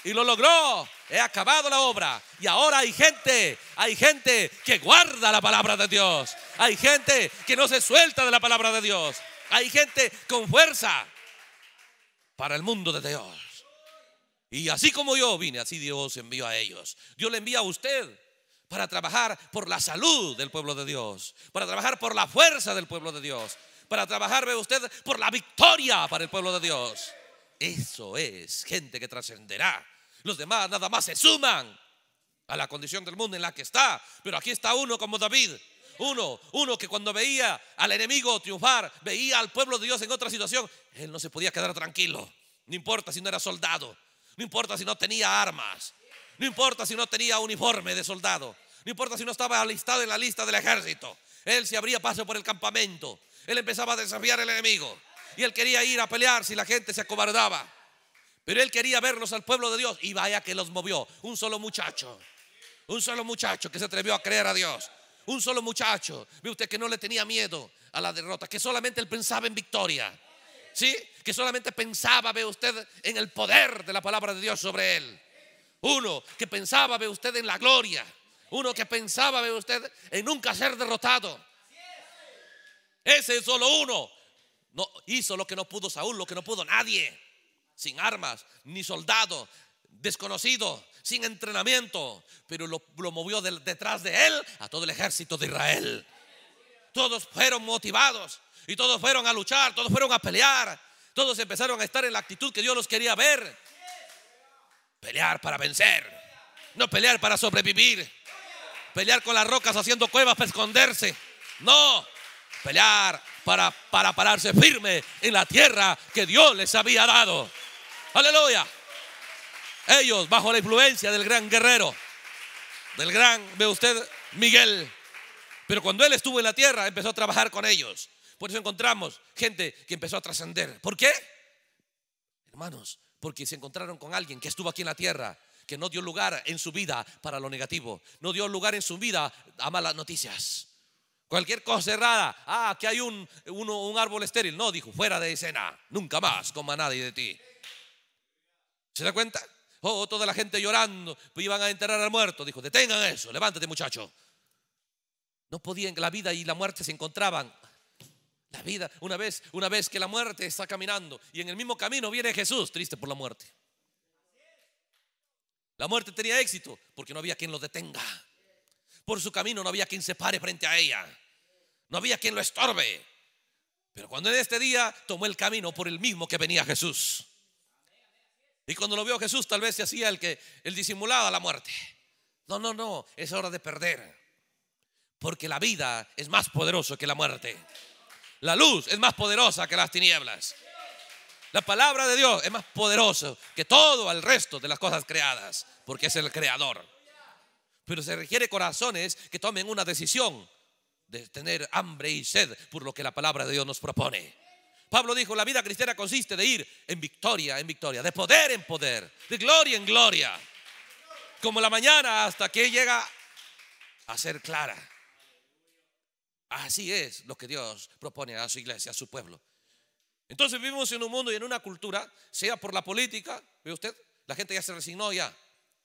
Y lo logró. He acabado la obra. Y ahora hay gente, hay gente que guarda la palabra de Dios. Hay gente que no se suelta de la palabra de Dios. Hay gente con fuerza para el mundo de Dios. Y así como yo vine, así Dios envió a ellos. Dios le envía a usted para trabajar por la salud del pueblo de Dios, para trabajar por la fuerza del pueblo de Dios, para trabajar, ve usted, por la victoria para el pueblo de Dios. Eso es gente que trascenderá. Los demás nada más se suman a la condición del mundo en la que está. Pero aquí está uno como David. Uno, uno que cuando veía al enemigo triunfar, veía al pueblo de Dios en otra situación, él no se podía quedar tranquilo. No importa si no era soldado, no importa si no tenía armas. No importa si no tenía uniforme de soldado. No importa si no estaba alistado en la lista del ejército. Él se abría paso por el campamento. Él empezaba a desafiar al enemigo. Y él quería ir a pelear si la gente se acobardaba. Pero él quería verlos al pueblo de Dios. Y vaya que los movió. Un solo muchacho. Un solo muchacho que se atrevió a creer a Dios. Un solo muchacho. Ve usted que no le tenía miedo a la derrota. Que solamente él pensaba en victoria. ¿sí? Que solamente pensaba, ve usted, en el poder de la palabra de Dios sobre él. Uno que pensaba, ve usted, en la gloria. Uno que pensaba, ve usted, en nunca ser derrotado. Ese es solo uno. No, hizo lo que no pudo Saúl, lo que no pudo nadie. Sin armas, ni soldado, desconocido, sin entrenamiento. Pero lo, movió detrás de él a todo el ejército de Israel. Todos fueron motivados y todos fueron a luchar, todos fueron a pelear. Todos empezaron a estar en la actitud que Dios los quería ver. Pelear para vencer. No pelear para sobrevivir. Pelear con las rocas haciendo cuevas para esconderse. No. Pelear para, para pararse firme en la tierra que Dios les había dado. Aleluya. Ellos bajo la influencia del gran guerrero. Del gran, ve usted, Miguel. Pero cuando él estuvo en la tierra empezó a trabajar con ellos. Por eso encontramos gente que empezó a trascender. ¿Por qué? Hermanos, porque se encontraron con alguien que estuvo aquí en la tierra, que no dio lugar en su vida para lo negativo, no dio lugar en su vida a malas noticias. Cualquier cosa errada, ah, que hay un, un árbol estéril. No, dijo, fuera de escena, nunca más coma nadie de ti. ¿Se da cuenta? Oh, toda la gente llorando, pues iban a enterrar al muerto. Dijo, detengan eso, levántate muchacho. No podían, la vida y la muerte se encontraban la vida, una vez, una vez que la muerte está caminando y en el mismo camino viene Jesús, triste por la muerte. La muerte tenía éxito porque no había quien lo detenga. Por su camino no había quien se pare frente a ella. No había quien lo estorbe. Pero cuando en este día tomó el camino por el mismo que venía Jesús. Y cuando lo vio Jesús, tal vez se hacía el que el disimulaba la muerte. No, no, no, es hora de perder. Porque la vida es más poderoso que la muerte. La luz es más poderosa que las tinieblas. La palabra de Dios es más poderosa que todo el resto de las cosas creadas, porque es el creador. Pero se requiere corazones que tomen una decisión de tener hambre y sed por lo que la palabra de Dios nos propone. Pablo dijo, la vida cristiana consiste de ir en victoria, en victoria, de poder en poder, de gloria en gloria, como la mañana hasta que llega a ser clara. Así es lo que Dios propone a su iglesia, a su pueblo. Entonces vivimos en un mundo y en una cultura, sea por la política, ve usted, la gente ya se resignó ya.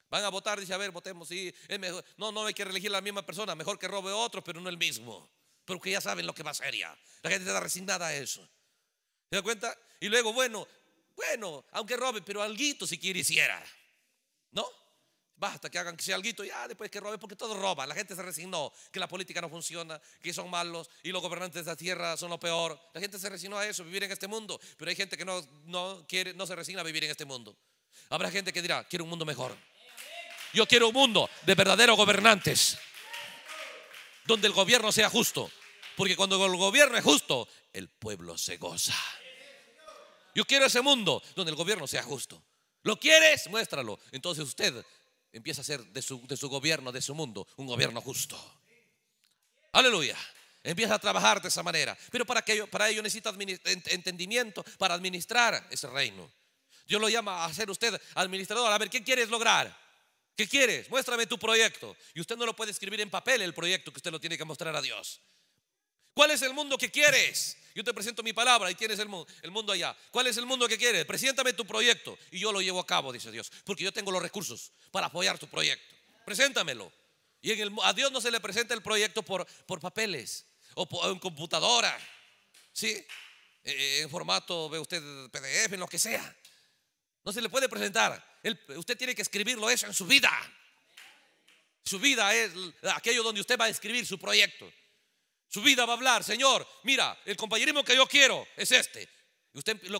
Van a votar, dice, a ver, votemos, sí, es mejor. No, no hay que elegir la misma persona, mejor que robe otro, pero no el mismo. Porque ya saben lo que va a ser ya. La gente está resignada a eso. ¿Se da cuenta? Y luego, bueno, bueno, aunque robe, pero alguito si quiere hiciera. ¿No? Basta que hagan que sea algo, ya después que roben, porque todo roba La gente se resignó que la política no funciona, que son malos y los gobernantes de la tierra son lo peor. La gente se resignó a eso, vivir en este mundo. Pero hay gente que no, quiere, no se resigna a vivir en este mundo. Habrá gente que dirá, quiero un mundo mejor. Yo quiero un mundo de verdaderos gobernantes, donde el gobierno sea justo. Porque cuando el gobierno es justo, el pueblo se goza. Yo quiero ese mundo donde el gobierno sea justo. ¿Lo quieres? Muéstralo. Entonces usted empieza a ser de su, de su gobierno, de su mundo, un gobierno justo. Aleluya. Empieza a trabajar de esa manera. Pero para, que, para ello necesita entendimiento para administrar ese reino. Dios lo llama a ser usted administrador. A ver, ¿qué quieres lograr? ¿Qué quieres? Muéstrame tu proyecto. Y usted no lo puede escribir en papel el proyecto que usted lo tiene que mostrar a Dios. ¿Cuál es el mundo que quieres? Yo te presento mi palabra y tienes el mundo, el mundo allá. ¿Cuál es el mundo que quieres? Preséntame tu proyecto y yo lo llevo a cabo, dice Dios, porque yo tengo los recursos para apoyar tu proyecto. Preséntamelo. Y a Dios no se le presenta el proyecto por, papeles o, en computadora, ¿sí? Eh, eh, en formato, ve usted, PDF, en lo que sea. No se le puede presentar. usted tiene que escribirlo eso en su vida. Su vida es aquello donde usted va a escribir su proyecto. Su vida va a hablar, Señor, mira, el compañerismo que yo quiero es este. Y usted, el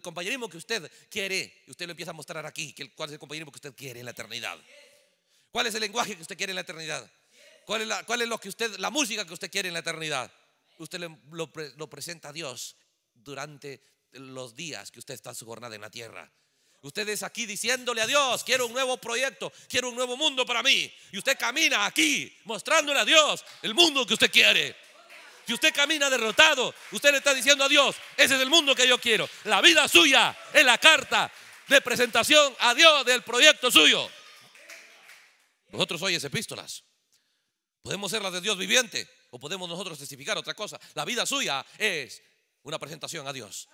compañerismo que usted quiere, y usted lo empieza a mostrar aquí, que, cuál es el compañerismo que usted quiere en la eternidad. ¿Cuál es el lenguaje que usted quiere en la eternidad? ¿Cuál es, la, cuál es lo que usted, la música que usted quiere en la eternidad? Usted lo, presenta a Dios durante los días que usted está en su jornada en la tierra. Ustedes aquí diciéndole a Dios, quiero un nuevo proyecto, quiero un nuevo mundo para mí. Y usted camina aquí mostrándole a Dios el mundo que usted quiere. Si usted camina derrotado, usted le está diciendo a Dios, ese es el mundo que yo quiero. La vida suya es la carta de presentación a Dios del proyecto suyo. Nosotros hoy es epístolas. Podemos ser las de Dios viviente o podemos nosotros testificar otra cosa. La vida suya es una presentación a Dios.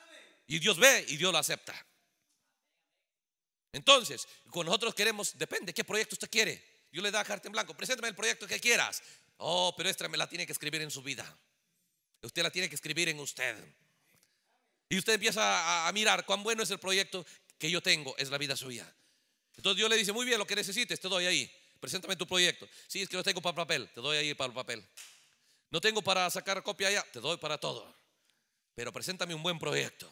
Y Dios ve y Dios la acepta. Entonces, con nosotros queremos, depende, ¿qué proyecto usted quiere? Yo le da carta en blanco, preséntame el proyecto que quieras. Oh, pero esta me la tiene que escribir en su vida. Usted la tiene que escribir en usted. Y usted empieza a, mirar cuán bueno es el proyecto que yo tengo, es la vida suya. Entonces Dios le dice, muy bien, lo que necesites, te doy ahí. Preséntame tu proyecto. Si es que lo tengo para el papel, te doy ahí para el papel. No tengo para sacar copia allá, te doy para todo. Pero preséntame un buen proyecto.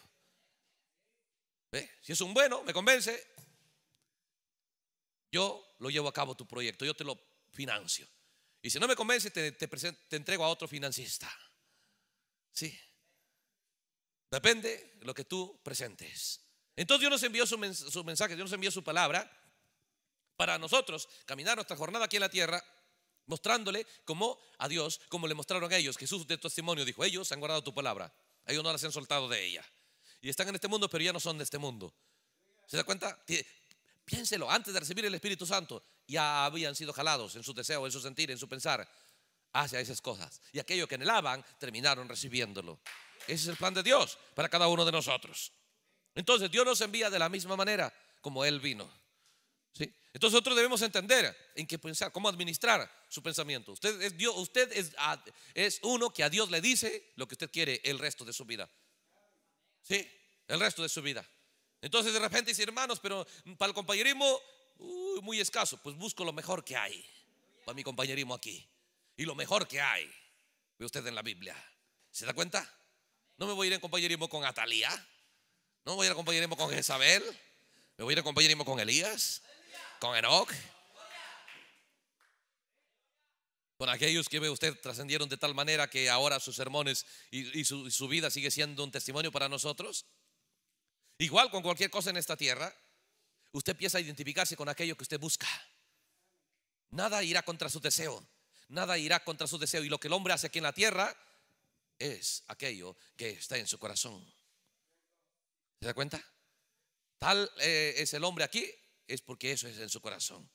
Si es un bueno, me convence, yo lo llevo a cabo tu proyecto, yo te lo financio. Y si no me convence, te, entrego a otro financista. Sí. Depende de lo que tú presentes. Entonces Dios nos envió su, mensaje, Dios nos envió su palabra para nosotros caminar nuestra jornada aquí en la tierra mostrándole como a Dios, como le mostraron a ellos. Jesús de testimonio dijo, ellos han guardado tu palabra, ellos no las han soltado de ella. Y están en este mundo, pero ya no son de este mundo. ¿Se da cuenta? Piénselo, antes de recibir el Espíritu Santo, ya habían sido jalados en su deseo, en su sentir, en su pensar hacia esas cosas. Y aquellos que anhelaban terminaron recibiéndolo. Ese es el plan de Dios para cada uno de nosotros. Entonces Dios nos envía de la misma manera como Él vino. ¿Sí? Entonces nosotros debemos entender en qué pensar, cómo administrar su pensamiento. Usted es Dios, usted es uno que a Dios le dice lo que usted quiere el resto de su vida. ¿Sí? El resto de su vida. Entonces de repente dice, hermanos, pero para el compañerismo, muy escaso, pues busco lo mejor que hay para mi compañerismo aquí. Y lo mejor que hay, ve usted en la Biblia. ¿Se da cuenta? No me voy a ir en compañerismo con Atalía, no me voy a ir en compañerismo con Jezabel, me voy a ir en compañerismo con Elías, con Enoch, con aquellos que ve usted trascendieron de tal manera que ahora sus sermones y, y su vida sigue siendo un testimonio para nosotros. Igual con cualquier cosa en esta tierra, usted empieza a identificarse con aquello que usted busca. Nada irá contra su deseo, nada irá contra su deseo. Y lo que el hombre hace aquí en la tierra es aquello que está en su corazón. ¿Se da cuenta? Tal eh, es el hombre aquí, es porque eso es en su corazón.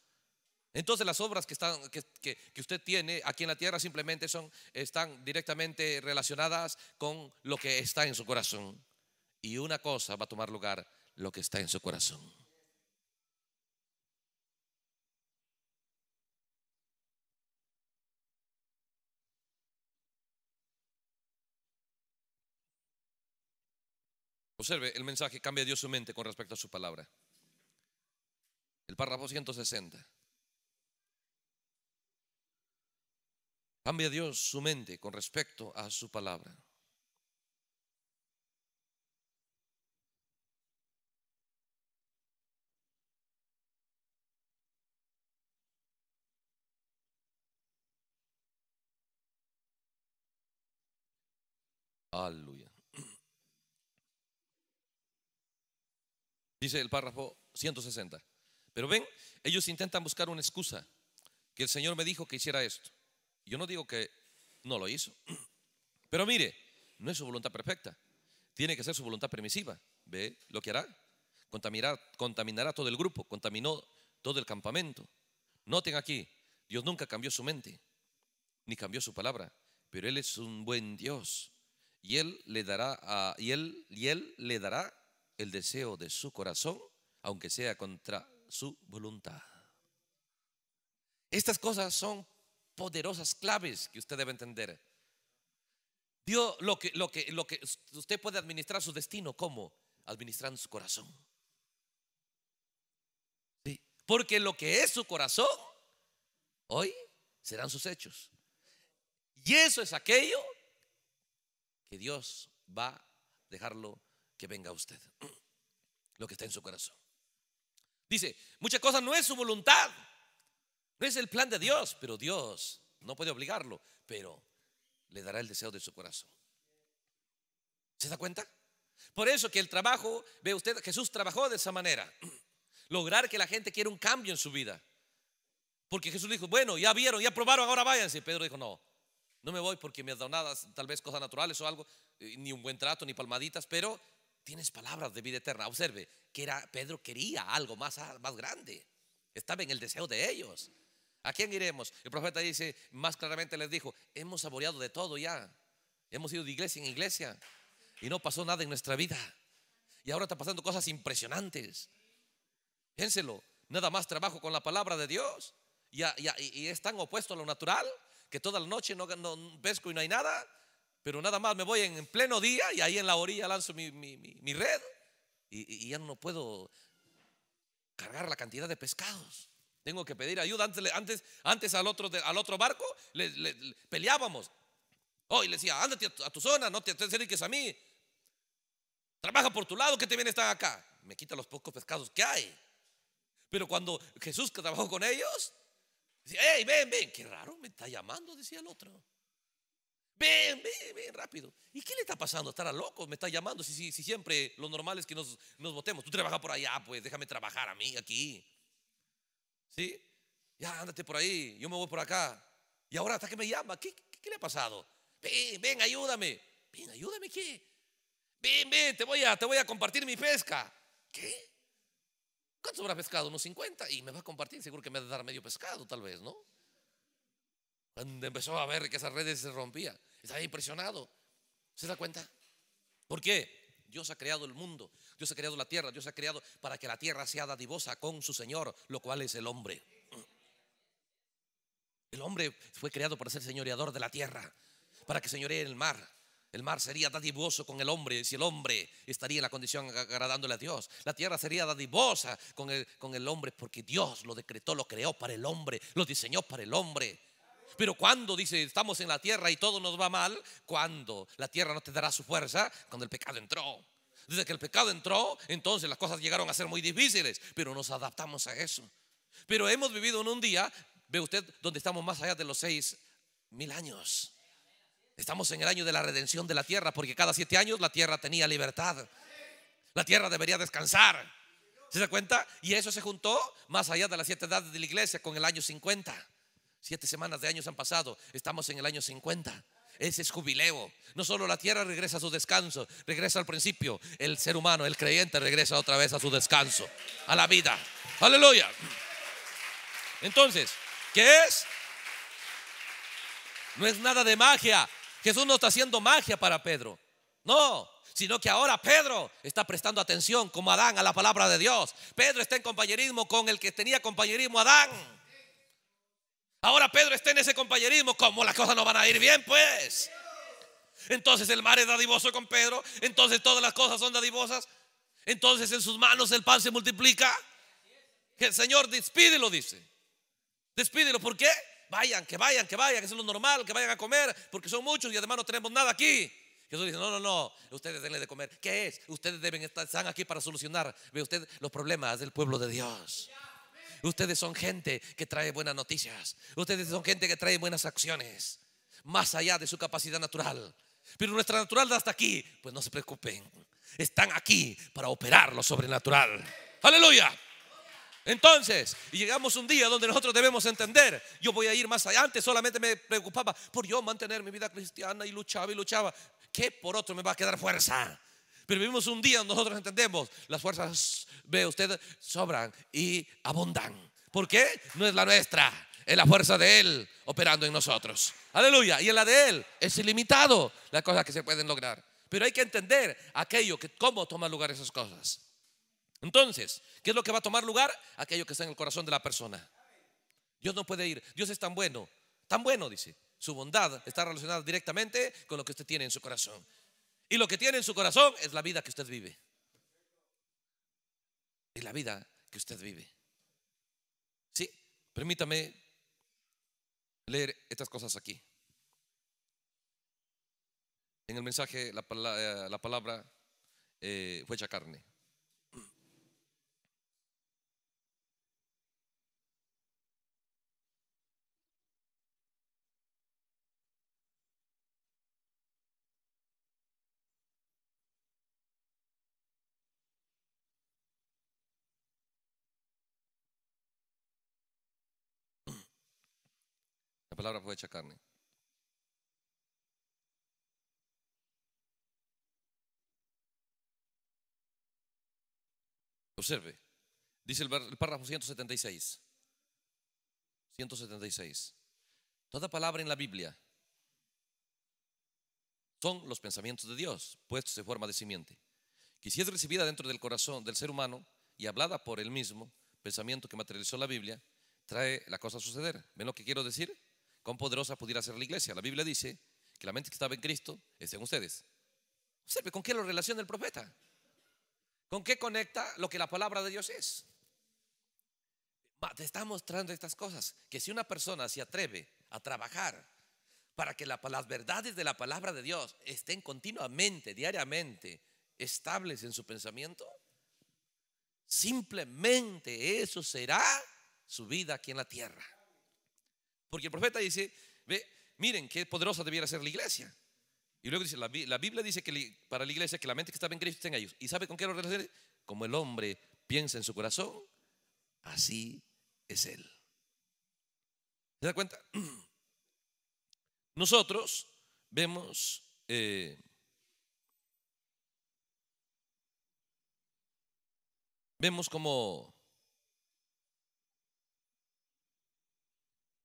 Entonces las obras que, están, que, usted tiene aquí en la tierra simplemente son, están directamente relacionadas con lo que está en su corazón y una cosa va a tomar lugar, lo que está en su corazón. Observe, el mensaje cambia Dios su mente con respecto a su palabra. El párrafo 160. Cambia Dios su mente con respecto a su palabra. Aleluya. Dice el párrafo 160. Pero ven, ellos intentan buscar una excusa. Que el Señor me dijo que hiciera esto. Yo no digo que no lo hizo. Pero mire, no es su voluntad perfecta. Tiene que ser su voluntad permisiva. ¿Ve lo que hará? Contaminará, contaminará todo el grupo, contaminó todo el campamento. Noten aquí, Dios nunca cambió su mente, ni cambió su palabra, pero Él es un buen Dios y él le dará él él le dará el deseo de su corazón, aunque sea contra su voluntad. Estas cosas son poderosas claves que usted debe entender. Dios, lo que, lo que, lo que usted puede administrar su destino, ¿cómo? Administrando su corazón. porque lo que es su corazón, hoy serán sus hechos. Y eso es aquello que Dios va a dejarlo que venga a usted, lo que está en su corazón. Dice, muchas cosas no es su voluntad, no es el plan de Dios, pero Dios no puede obligarlo, pero le dará el deseo de su corazón. ¿Se da cuenta? Por eso que el trabajo, ve usted, Jesús trabajó de esa manera, lograr que la gente quiera un cambio en su vida. Porque Jesús dijo, bueno, ya vieron, ya probaron, ahora váyanse. Pedro dijo, no, no me voy porque me has dado nada, tal vez cosas naturales o algo, eh, ni un buen trato, ni palmaditas, pero tienes palabras de vida eterna. Observe que era, Pedro quería algo más, ah, más grande. Estaba en el deseo de ellos. ¿A quién iremos? El profeta dice, más claramente les dijo, hemos saboreado de todo ya. Hemos ido de iglesia en iglesia y no pasó nada en nuestra vida. Y ahora está pasando cosas impresionantes. Piénselo, nada más trabajo con la palabra de Dios y, y es tan opuesto a lo natural que toda la noche no, pesco y no hay nada, pero nada más me voy en, pleno día y ahí en la orilla lanzo mi, red y, ya no puedo cargar la cantidad de pescados. Tengo que pedir ayuda. Antes, antes, al, otro, al otro barco peleábamos. Hoy oh, le decía, ándate a tu, zona, no te acerques a mí. Trabaja por tu lado, que te viene están acá. Me quita los pocos pescados que hay. Pero cuando Jesús que trabajó con ellos, Dice, hey, ven, ven, qué raro, me está llamando, decía el otro. Ven, ven, ven, rápido. ¿Y qué le está pasando? ¿Estará loco? Me está llamando. Si, si, siempre lo normal es que nos, nos votemos. Tú trabajas por allá, pues déjame trabajar a mí aquí. ¿Sí? Ya, ándate por ahí, yo me voy por acá. Y ahora hasta que me llama, ¿qué, le ha pasado? Ven, ven, ayúdame. Ven, ayúdame, ¿qué? Ven, ven, te voy a, te voy a compartir mi pesca. ¿Qué? ¿Cuánto habrá pescado? Unos 50 y me va a compartir, seguro que me va a dar medio pescado tal vez, ¿no? empezó a ver que esas redes se rompían, estaba impresionado. ¿Se da cuenta? ¿Por qué? Dios ha creado el mundo, Dios ha creado la tierra, Dios ha creado para que la tierra sea dadivosa con su Señor, lo cual es el hombre. El hombre fue creado para ser señoreador de la tierra, para que señoree el mar, el mar sería dadivoso con el hombre si el hombre estaría en la condición agradándole a Dios. La tierra sería dadivosa con el, con el hombre porque Dios lo decretó, lo creó para el hombre, lo diseñó para el hombre. Pero cuando dice, estamos en la tierra y todo nos va mal, cuando la tierra no te dará su fuerza, cuando el pecado entró. Desde que el pecado entró, entonces las cosas llegaron a ser muy difíciles, pero nos adaptamos a eso. Pero hemos vivido en un día, ve usted, donde estamos más allá de los seis mil años. Estamos en el año de la redención de la tierra, porque cada siete años la tierra tenía libertad. La tierra debería descansar. ¿Se da cuenta? Y eso se juntó más allá de las siete edades de la iglesia con el año 50. Siete semanas de años han pasado. Estamos en el año 50. Ese es jubileo. No solo la tierra regresa a su descanso, regresa al principio. El ser humano, el creyente, regresa otra vez a su descanso, a la vida. Aleluya. Entonces, ¿qué es? No es nada de magia, Jesús no está haciendo magia para Pedro. No, sino que ahora Pedro está prestando atención como Adán a la palabra de Dios. Pedro está en compañerismo con el que tenía compañerismo Adán. Ahora Pedro está en ese compañerismo, como las cosas no van a ir bien, pues. Entonces el mar es dadivoso con Pedro, entonces todas las cosas son dadivosas, entonces en sus manos el pan se multiplica. Que el Señor despídelo, dice. Despídelo, ¿por qué? vayan, que vayan, que vayan, que es lo normal, que vayan a comer, porque son muchos y además no tenemos nada aquí. Jesús dice, no, no, no, ustedes denle de comer. ¿Qué es? Ustedes deben estar, están aquí para solucionar, ve usted, los problemas del pueblo de Dios. Ustedes son gente que trae buenas noticias. Ustedes son gente que trae buenas acciones, más allá de su capacidad natural. Pero nuestra Naturalidad hasta aquí, pues no se preocupen. Están aquí para operar lo sobrenatural. Aleluya. Entonces, y llegamos un día donde nosotros debemos entender, yo voy a ir más allá, antes solamente me preocupaba por yo mantener mi vida cristiana y luchaba y luchaba, que por otro me va a quedar fuerza. Pero vivimos un día donde nosotros entendemos, las fuerzas, ve usted, sobran y abundan. ¿Por qué? No es la nuestra, es la fuerza de Él operando en nosotros. Aleluya, y en la de Él es ilimitado las cosas que se pueden lograr. Pero hay que entender aquello que cómo toman lugar esas cosas. Entonces, ¿qué es lo que va a tomar lugar? Aquello que está en el corazón de la persona. Dios no puede ir. Dios es tan bueno, tan bueno, dice. Su bondad está relacionada directamente con lo que usted tiene en su corazón. Y lo que tiene en su corazón es la vida que usted vive. Es la vida que usted vive. Sí, permítame leer estas cosas aquí. En el mensaje, la, eh, palabra eh, fue hecha carne. La palabra fue hecha carne. Observe, dice el, párrafo 176. 176. Toda palabra en la Biblia son los pensamientos de Dios, puestos en forma de simiente, que si es recibida dentro del corazón del ser humano y hablada por él mismo, pensamiento que materializó la Biblia, trae la cosa a suceder. ¿Ven lo que quiero decir? cuán poderosa pudiera ser la iglesia. La Biblia dice que la mente que estaba en Cristo está en ustedes. ¿con qué lo relaciona el profeta? ¿Con qué conecta lo que la palabra de Dios es? Te está mostrando estas cosas, que si una persona se atreve a trabajar para que las verdades de la palabra de Dios estén continuamente, diariamente, estables en su pensamiento, simplemente eso será su vida aquí en la tierra. Porque el profeta dice, ve, miren qué poderosa debiera ser la iglesia. Y luego dice, la, Biblia dice que para la iglesia que la mente que está en Cristo está en ellos. ¿Y sabe con qué lo relaciona? Como el hombre piensa en su corazón, así es él. ¿Se da cuenta? Nosotros vemos eh, vemos como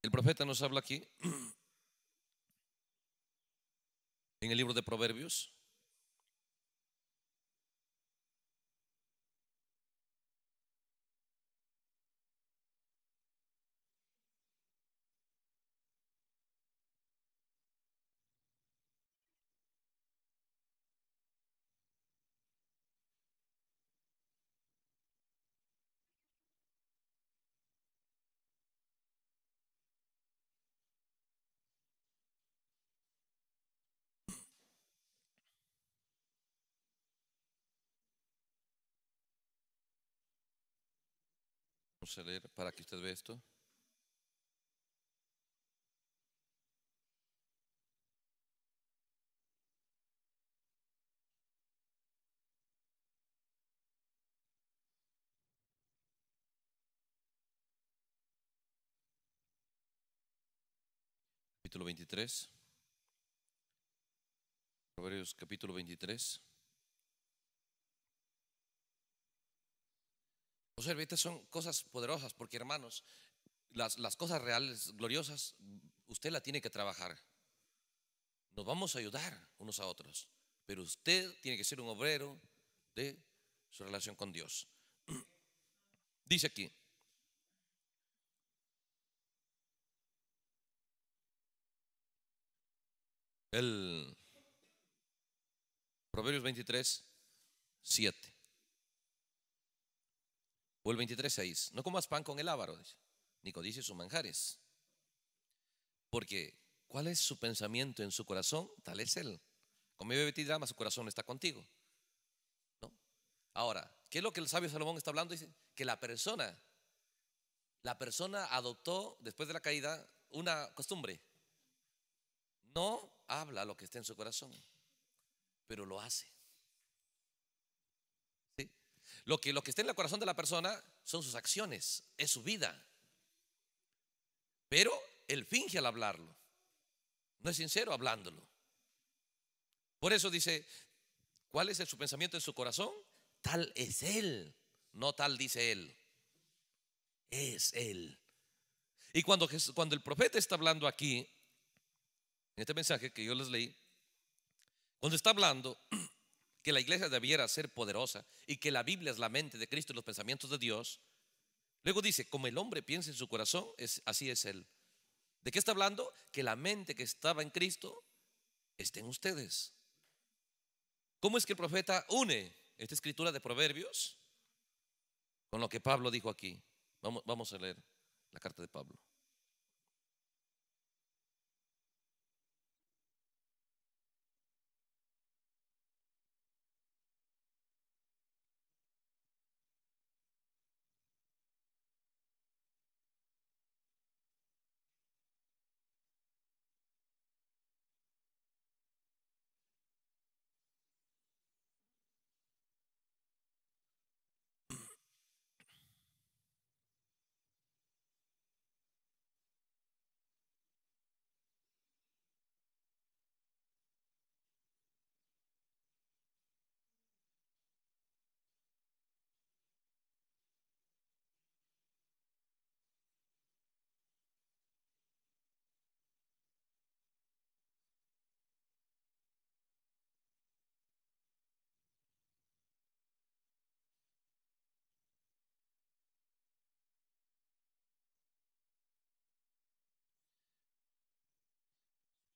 El profeta nos habla aquí en el libro de Proverbios, a leer para que usted vea esto. Capítulo 23. Proverbios capítulo 23. Observe, estas son cosas poderosas porque, hermanos, las, cosas reales, gloriosas, usted la tiene que trabajar. Nos vamos a ayudar unos a otros, pero usted tiene que ser un obrero de su relación con Dios. Dice aquí. El Proverbios 23, 7. O el 23.6, no comas pan con el ávaro, ni codices sus manjares. Porque, ¿cuál es su pensamiento en su corazón? Tal es él. Con mi bebé drama, su corazón está contigo. ¿No? Ahora, ¿qué es lo que el sabio Salomón está hablando? Dice que la persona, la persona adoptó después de la caída una costumbre. No habla lo que está en su corazón, pero lo hace. Lo que, que está en el corazón de la persona son sus acciones, es su vida. Pero él finge al hablarlo. No es sincero hablándolo. Por eso dice, ¿cuál es su pensamiento en su corazón? Tal es él, no tal dice él. Es él. Y cuando, cuando el profeta está hablando aquí, en este mensaje que yo les leí, cuando está hablando, que la iglesia debiera ser poderosa y que la Biblia es la mente de Cristo y los pensamientos de Dios, luego dice, como el hombre piensa en su corazón, así es él. ¿De qué está hablando? Que la mente que estaba en Cristo está en ustedes. ¿Cómo es que el profeta une esta escritura de Proverbios con lo que Pablo dijo aquí? Vamos, vamos a leer la carta de Pablo.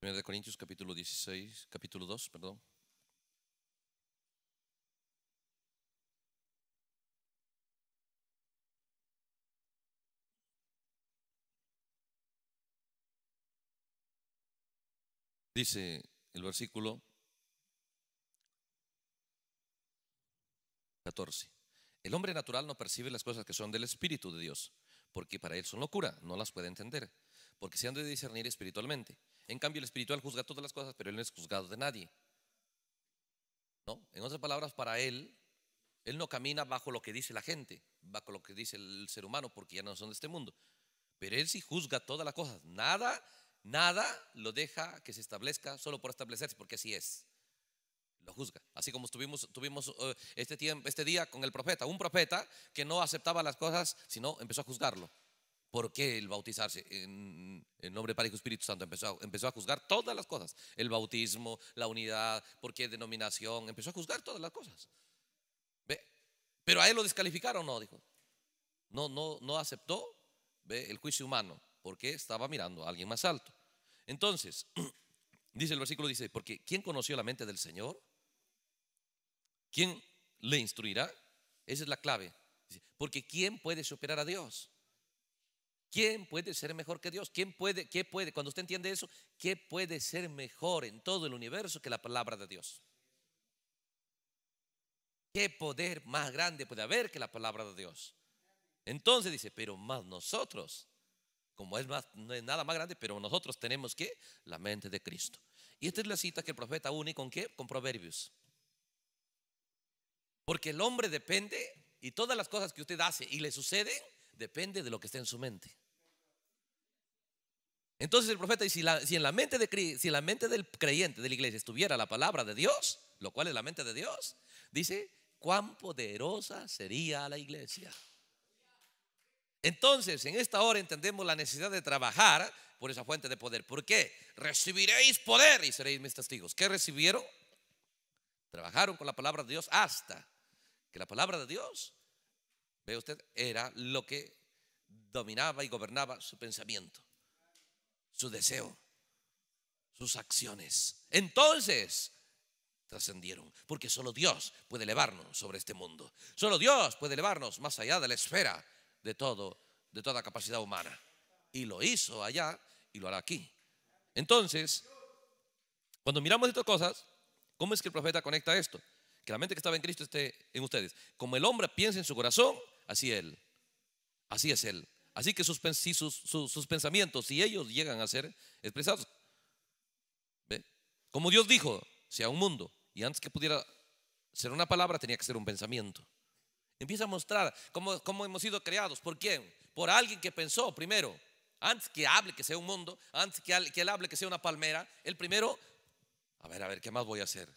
1 de Corintios capítulo 16, capítulo 2, perdón. Dice el versículo 14. El hombre natural no percibe las cosas que son del Espíritu de Dios, porque para él son locura, no las puede entender, porque se han de discernir espiritualmente. En cambio, el espiritual juzga todas las cosas, pero él no es juzgado de nadie. ¿No? En otras palabras, para él, él no camina bajo lo que dice la gente, bajo lo que dice el ser humano, porque ya no son de este mundo. Pero él sí juzga todas las cosas. Nada, nada lo deja que se establezca solo por establecerse, porque así es. Lo juzga. Así como estuvimos, tuvimos eh, este, este día con el profeta, un profeta que no aceptaba las cosas, sino empezó a juzgarlo. ¿Por qué el bautizarse? En, nombre del Padre y Espíritu Santo empezó, a juzgar todas las cosas. El bautismo, la unidad, por qué denominación, empezó a juzgar todas las cosas. ¿Ve? Pero a él lo descalificaron, no, dijo. No, no, no aceptó ¿ve? el juicio humano porque estaba mirando a alguien más alto. Entonces, dice el versículo, dice, porque ¿quién conoció la mente del Señor? ¿Quién le instruirá? Esa es la clave. Porque ¿quién puede superar a Dios? ¿Quién puede ser mejor que Dios? ¿Quién puede, qué puede? Cuando usted entiende eso, ¿qué puede ser mejor en todo el universo que la palabra de Dios? ¿Qué poder más grande puede haber que la palabra de Dios? Entonces dice, pero más nosotros, como es más, no es nada más grande, pero nosotros tenemos que la mente de Cristo. Y esta es la cita que el profeta une con qué? Con Proverbios. Porque el hombre depende y todas las cosas que usted hace y le suceden Depende de lo que está en su mente. Entonces el profeta dice, si, en la mente de, si en la mente del creyente de la iglesia estuviera la palabra de Dios, lo cual es la mente de Dios, dice, cuán poderosa sería la iglesia. Entonces, en esta hora entendemos la necesidad de trabajar por esa fuente de poder. ¿Por qué? Recibiréis poder y seréis mis testigos. ¿Qué recibieron? Trabajaron con la palabra de Dios hasta que la palabra de Dios usted, era lo que dominaba y gobernaba su pensamiento, su deseo, sus acciones. Entonces trascendieron, porque solo Dios puede elevarnos sobre este mundo. Solo Dios puede elevarnos más allá de la esfera de todo, de toda capacidad humana. Y lo hizo allá y lo hará aquí. Entonces, cuando miramos estas cosas, ¿cómo es que el profeta conecta esto? Que la mente que estaba en Cristo esté en ustedes. Como el hombre piensa en su corazón, así Él. Así es Él. Así que sus, pensamientos, si ellos llegan a ser expresados, como Dios dijo, sea un mundo, y antes que pudiera ser una palabra, tenía que ser un pensamiento. Empieza a mostrar cómo, cómo hemos sido creados. ¿Por quién? Por alguien que pensó primero. Antes que hable que sea un mundo, antes que, que él hable que sea una palmera, El primero, a ver, a ver, ¿qué más voy a hacer?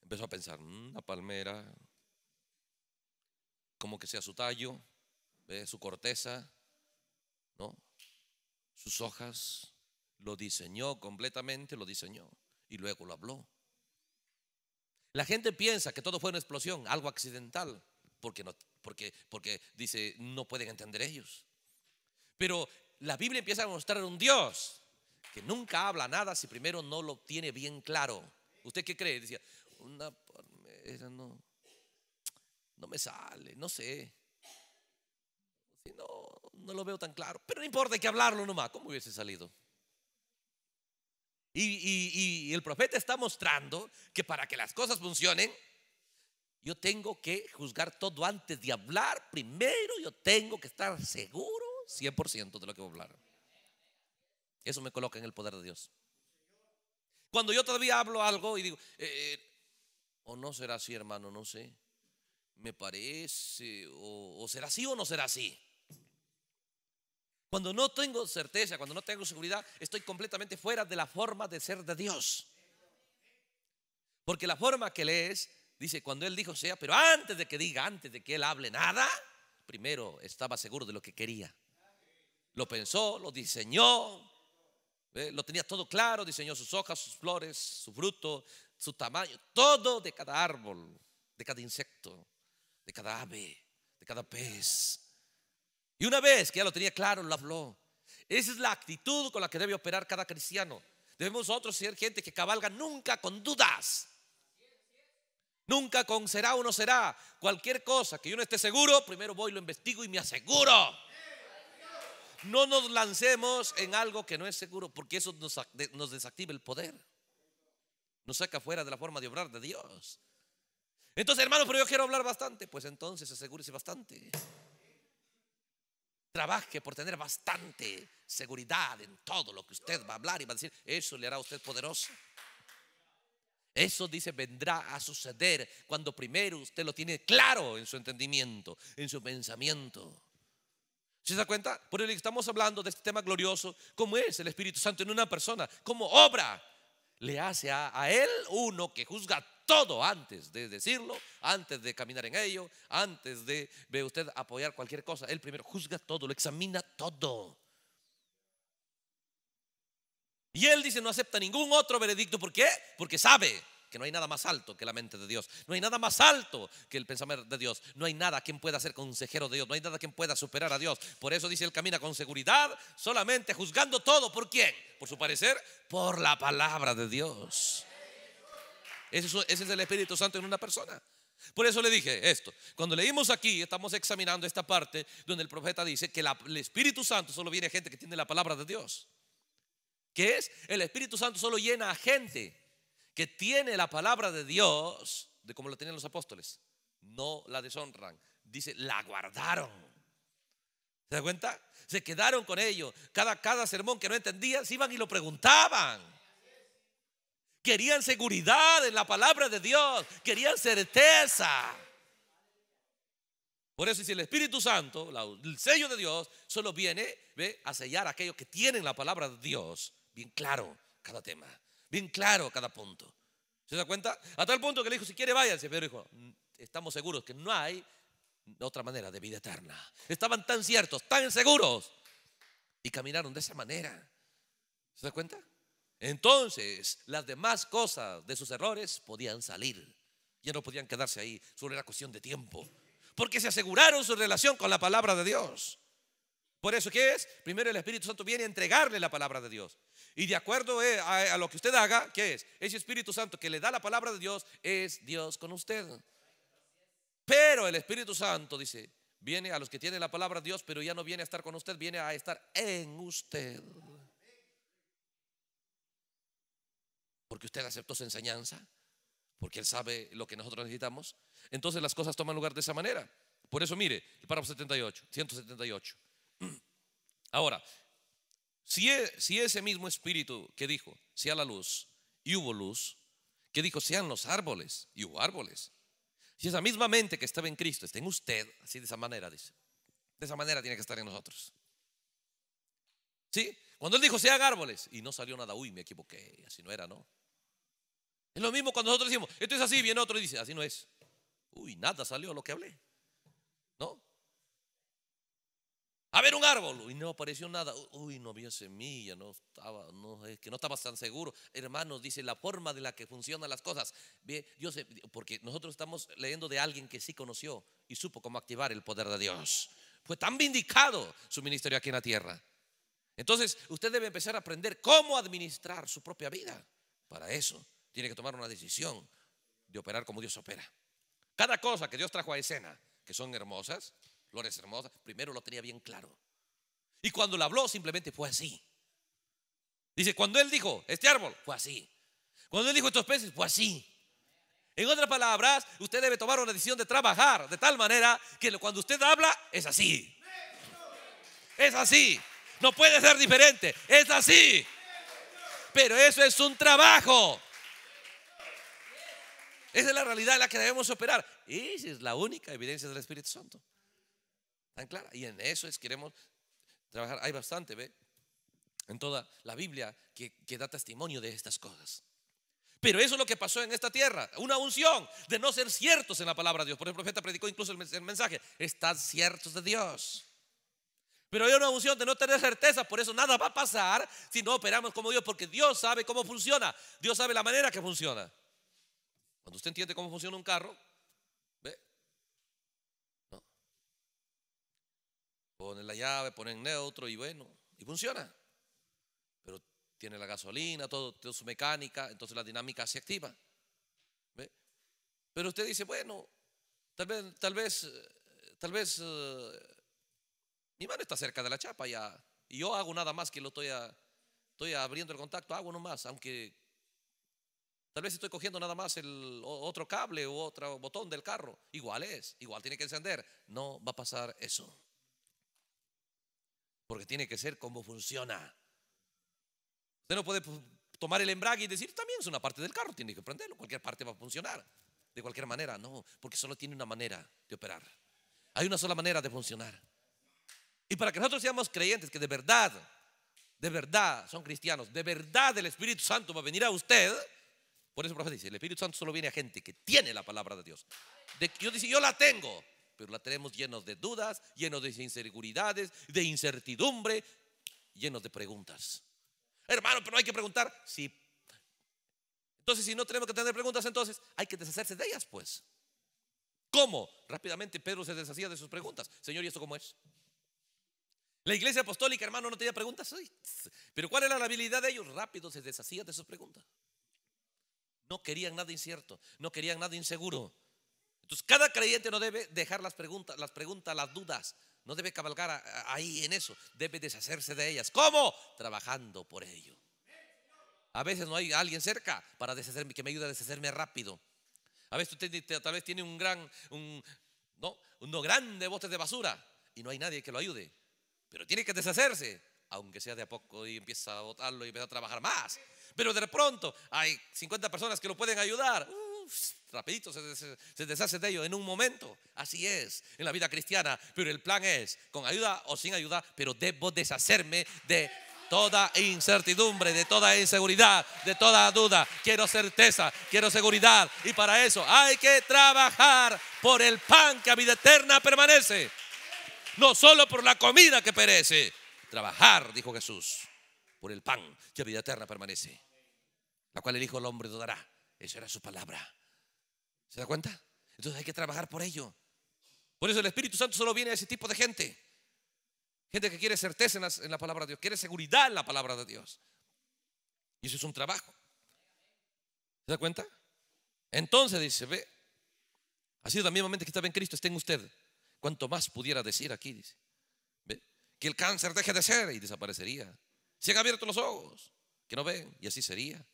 Empezó a pensar, mm, una palmera, como que sea su tallo, ve su corteza, ¿no? Sus hojas, lo diseñó completamente, lo diseñó y luego lo habló. La gente piensa que todo fue una explosión, algo accidental, porque, no, porque, porque dice, no pueden entender ellos. Pero la Biblia empieza a mostrar un Dios que nunca habla nada si primero no lo tiene bien claro. ¿Usted qué cree? Decía, una no no me sale, no sé. Si no, lo veo tan claro. Pero no importa, que hablarlo nomás. ¿Cómo hubiese salido? Y, el profeta está mostrando que para que las cosas funcionen, yo tengo que juzgar todo antes de hablar. Primero yo tengo que estar seguro 100% de lo que voy a hablar. Eso me coloca en el poder de Dios. Cuando yo todavía hablo algo y digo, eh, eh, o no será así hermano, no sé me parece, o, será así o no será así. Cuando no tengo certeza, cuando no tengo seguridad, estoy completamente fuera de la forma de ser de Dios. Porque la forma que es dice, cuando Él dijo sea, pero antes de que diga, antes de que Él hable nada, primero estaba seguro de lo que quería. Lo pensó, lo diseñó, lo tenía todo claro, diseñó sus hojas, sus flores, su fruto, su tamaño, todo de cada árbol, de cada insecto de cada ave, de cada pez. Y una vez que ya lo tenía claro, lo habló. Esa es la actitud con la que debe operar cada cristiano. Debemos nosotros ser gente que cabalga nunca con dudas. Nunca con será o no será. Cualquier cosa que yo no esté seguro, primero voy, lo investigo y me aseguro. No nos lancemos en algo que no es seguro, porque eso nos, nos desactiva el poder. Nos saca fuera de la forma de obrar de Dios. Entonces, hermano, pero yo quiero hablar bastante. Pues entonces asegúrese bastante. Trabaje por tener bastante seguridad en todo lo que usted va a hablar y va a decir. Eso le hará a usted poderoso. Eso dice, vendrá a suceder cuando primero usted lo tiene claro en su entendimiento, en su pensamiento. ¿Se da cuenta? Por eso estamos hablando de este tema glorioso, cómo es el Espíritu Santo en una persona, cómo obra. Le hace a, a él uno que juzga todo antes de decirlo, antes de caminar en ello, antes de, usted apoyar cualquier cosa. Él primero juzga todo, lo examina todo. Y él dice, no acepta ningún otro veredicto. ¿Por qué? Porque sabe que no hay nada más alto que la mente de Dios. No hay nada más alto que el pensamiento de Dios. No hay nada quien pueda ser consejero de Dios. No hay nada quien pueda superar a Dios. Por eso dice, él camina con seguridad, solamente juzgando todo. ¿Por quién? Por su parecer, por la palabra de Dios. Ese es el Espíritu Santo en una persona. Por eso le dije esto. Cuando leímos aquí, estamos examinando esta parte donde el profeta dice que el Espíritu Santo solo viene a gente que tiene la palabra de Dios. ¿Qué es? El Espíritu Santo solo llena a gente que tiene la palabra de Dios, de como lo tenían los apóstoles. No la deshonran. Dice, la guardaron. ¿Se da cuenta? Se quedaron con ellos. Cada, cada sermón que no entendían, se iban y lo preguntaban. Querían seguridad en la palabra de Dios. Querían certeza. Por eso si el Espíritu Santo, el sello de Dios, solo viene a sellar a aquellos que tienen la palabra de Dios. Bien claro cada tema, bien claro cada punto. ¿Se da cuenta? A tal punto que le dijo, si quiere váyanse. Pero dijo, mm, estamos seguros que no hay otra manera de vida eterna. Estaban tan ciertos, tan seguros. Y caminaron de esa manera. ¿Se da cuenta? Entonces, las demás cosas de sus errores podían salir. Ya no podían quedarse ahí. Sobre era cuestión de tiempo. Porque se aseguraron su relación con la palabra de Dios. Por eso, ¿qué es? Primero el Espíritu Santo viene a entregarle la palabra de Dios. Y de acuerdo eh, a, lo que usted haga, ¿qué es? Ese Espíritu Santo que le da la palabra de Dios es Dios con usted. Pero el Espíritu Santo, dice, viene a los que tienen la palabra de Dios, pero ya no viene a estar con usted, viene a estar en usted. porque usted aceptó su enseñanza, porque Él sabe lo que nosotros necesitamos. Entonces las cosas toman lugar de esa manera. Por eso, mire, el párrafo 78, 178. Ahora, e, si, ese mismo espíritu que dijo, sea la luz, y hubo luz, que dijo, sean los árboles, y hubo árboles. Si esa misma mente que estaba en Cristo está en usted, así de esa manera, dice. De esa manera tiene que estar en nosotros. ¿Sí? Cuando él dijo, sean árboles, y no salió nada, uy, me equivoqué, así no era, ¿no? Es lo mismo cuando nosotros decimos, esto es así, viene otro y dice, así no es. Uy, nada salió lo que hablé. ¿No? A ver un árbol, y no apareció nada. Uy, no había semilla, no estaba, no, es que no estaba tan seguro. Hermanos, dice la forma de la que funcionan las cosas. Bien, porque nosotros estamos leyendo de alguien que sí conoció y supo cómo activar el poder de Dios. Fue tan vindicado su ministerio aquí en la tierra. Entonces, usted debe empezar a aprender cómo administrar su propia vida. Para eso tiene que tomar una decisión de operar como Dios opera. Cada cosa que Dios trajo a escena, que son hermosas, flores hermosas, primero lo tenía bien claro. Y cuando lo habló simplemente fue así. Dice, cuando él dijo, este árbol, fue así. Cuando él dijo estos peces, fue así. En otras palabras, usted debe tomar una decisión de trabajar de tal manera que cuando usted habla, es así. Es así. No puede ser diferente. Es así. Pero eso es un trabajo. Esa es la realidad en la que debemos operar. Esa es la única evidencia del Espíritu Santo. ¿Tan clara? Y en eso es queremos trabajar. Hay bastante, ¿ve? En toda la Biblia que, que da testimonio de estas cosas. Pero eso es lo que pasó en esta tierra, una unción de no ser ciertos en la palabra de Dios. Por ejemplo el profeta predicó incluso el mensaje, están ciertos de Dios. Pero hay una unción de no tener certeza, por eso nada va a pasar si no operamos como Dios, porque Dios sabe cómo funciona, Dios sabe la manera que funciona. Cuando usted entiende cómo funciona un carro, ¿ve? Pone la llave, pone en neutro y bueno, y funciona. Pero tiene la gasolina, todo, su mecánica, entonces la dinámica se activa. Pero usted dice, bueno, tal vez, tal vez, tal vez eh, mi mano está cerca de la chapa ya. Y yo hago nada más que lo estoy, estoy abriendo el contacto, hago nomás, aunque Tal vez estoy cogiendo nada más el otro cable u otro botón del carro. Igual es, igual tiene que encender. No va a pasar eso. Porque tiene que ser como funciona. Usted no puede tomar el embrague y decir, también es una parte del carro, tiene que prenderlo. Cualquier parte va a funcionar. De cualquier manera, no, porque solo tiene una manera de operar. Hay una sola manera de funcionar. Y para que nosotros seamos creyentes, que de verdad, de verdad son cristianos, de verdad el Espíritu Santo va a venir a usted por eso el profeta dice, el Espíritu Santo solo viene a gente que tiene la palabra de Dios. De, yo dice, yo la tengo, pero la tenemos llenos de dudas, llenos de inseguridades, de incertidumbre, llenos de preguntas. Hermano, pero hay que preguntar. Sí. entonces, si no tenemos que tener preguntas, entonces hay que deshacerse de ellas, pues. ¿Cómo? Rápidamente Pedro se deshacía de sus preguntas. Señor, ¿y esto cómo es? La iglesia apostólica, hermano, no tenía preguntas. Pero ¿cuál era la habilidad de ellos? Rápido se deshacía de sus preguntas. No querían nada incierto, no querían nada inseguro. Entonces, cada creyente no debe dejar las preguntas, las preguntas, las dudas. No debe cabalgar ahí en eso. Debe deshacerse de ellas. ¿Cómo? Trabajando por ello. A veces no hay alguien cerca para deshacerme, que me ayude a deshacerme rápido. A veces usted tal vez tiene un gran, un, no, unos grandes botes de basura y no hay nadie que lo ayude. Pero tiene que deshacerse aunque sea de a poco, y empieza a votarlo y empieza a trabajar más. Pero de pronto hay 50 personas que lo pueden ayudar. rapidito se, se deshace de ello en un momento. Así es en la vida cristiana. Pero el plan es, con ayuda o sin ayuda, pero debo deshacerme de toda incertidumbre, de toda inseguridad, de toda duda. Quiero certeza, quiero seguridad. Y para eso hay que trabajar por el pan que a vida eterna permanece. No solo por la comida que perece. Trabajar, dijo Jesús, por el pan que vida eterna permanece, la cual el Hijo del Hombre dudará Eso era su palabra. ¿Se da cuenta? Entonces hay que trabajar por ello. Por eso el Espíritu Santo solo viene a ese tipo de gente. Gente que quiere certeza en la, palabra de Dios, quiere seguridad en la palabra de Dios. Y eso es un trabajo. ¿Se da cuenta? Entonces dice, ve, ha sido la misma mente que estaba en Cristo, está en usted. Cuanto más pudiera decir aquí, dice que el cáncer deje de ser y desaparecería. Si han abierto los ojos, que no ven, y así sería.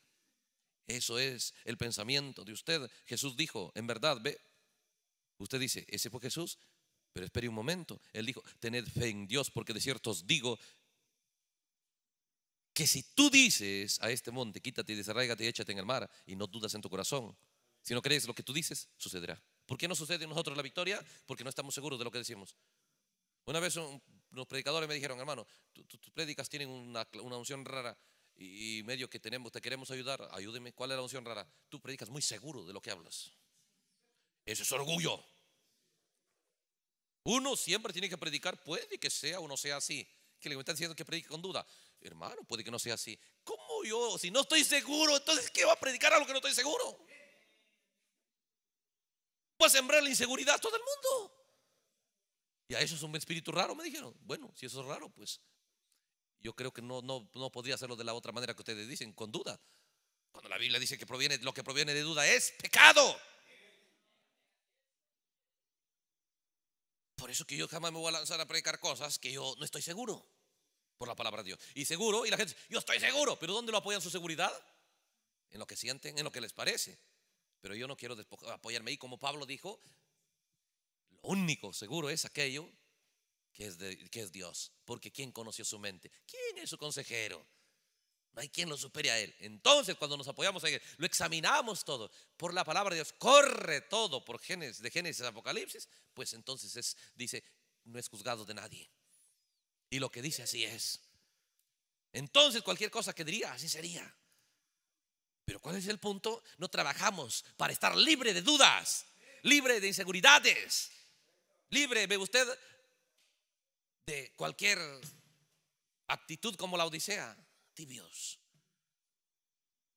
Eso es el pensamiento de usted. Jesús dijo, en verdad, ve. Usted dice, ese fue Jesús, pero espere un momento. Él dijo, tened fe en Dios, porque de cierto os digo que si tú dices a este monte, quítate y desarraigate y échate en el mar, y no dudas en tu corazón, si no crees lo que tú dices, sucederá. ¿Por qué no sucede en nosotros la victoria? Porque no estamos seguros de lo que decimos. Una vez un los predicadores me dijeron, hermano, tus predicas tienen una, unción rara y, medio que tenemos, te queremos ayudar, ayúdeme. ¿Cuál es la unción rara? Tú predicas muy seguro de lo que hablas. Eso es orgullo. Uno siempre tiene que predicar, puede que sea o no sea así. Que le están diciendo que predique con duda. Hermano, puede que no sea así. ¿Cómo yo? Si no estoy seguro, entonces ¿qué va a predicar algo que no estoy seguro? Va a sembrar la inseguridad a todo el mundo a eso es un espíritu raro, me dijeron. Bueno, si eso es raro, pues yo creo que no, no, no podría hacerlo de la otra manera que ustedes dicen, con duda. Cuando la Biblia dice que proviene, lo que proviene de duda es pecado. Por eso que yo jamás me voy a lanzar a predicar cosas que yo no estoy seguro por la palabra de Dios. Y seguro, y la gente, yo estoy seguro, pero ¿dónde lo apoyan su seguridad? En lo que sienten, en lo que les parece. Pero yo no quiero apoyarme Y como Pablo dijo, único seguro es aquello que es, de, que es Dios. Porque ¿quién conoció su mente? ¿Quién es su consejero? No hay quien lo supere a Él. Entonces, cuando nos apoyamos a Él, lo examinamos todo. Por la palabra de Dios, corre todo por Génesis, de Génesis a Apocalipsis. Pues entonces es, dice, no es juzgado de nadie. Y lo que dice así es. Entonces, cualquier cosa que diría, así sería. Pero ¿cuál es el punto? No trabajamos para estar libre de dudas, libre de inseguridades, libre, ve usted, de cualquier actitud como la Odisea, tibios.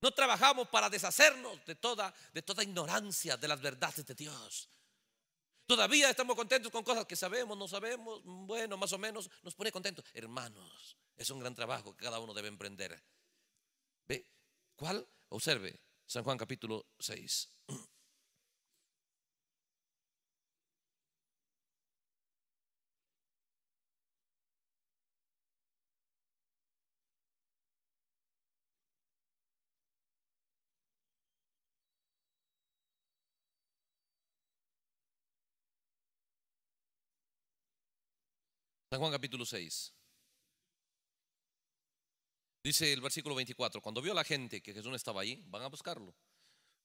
No trabajamos para deshacernos de toda, de toda ignorancia de las verdades de Dios. Todavía estamos contentos con cosas que sabemos, no sabemos, bueno, más o menos, nos pone contentos. Hermanos, es un gran trabajo que cada uno debe emprender. ¿Ve? ¿Cuál? Observe, San Juan capítulo 6. San Juan capítulo 6. Dice el versículo 24, cuando vio la gente que Jesús no estaba ahí, van a buscarlo.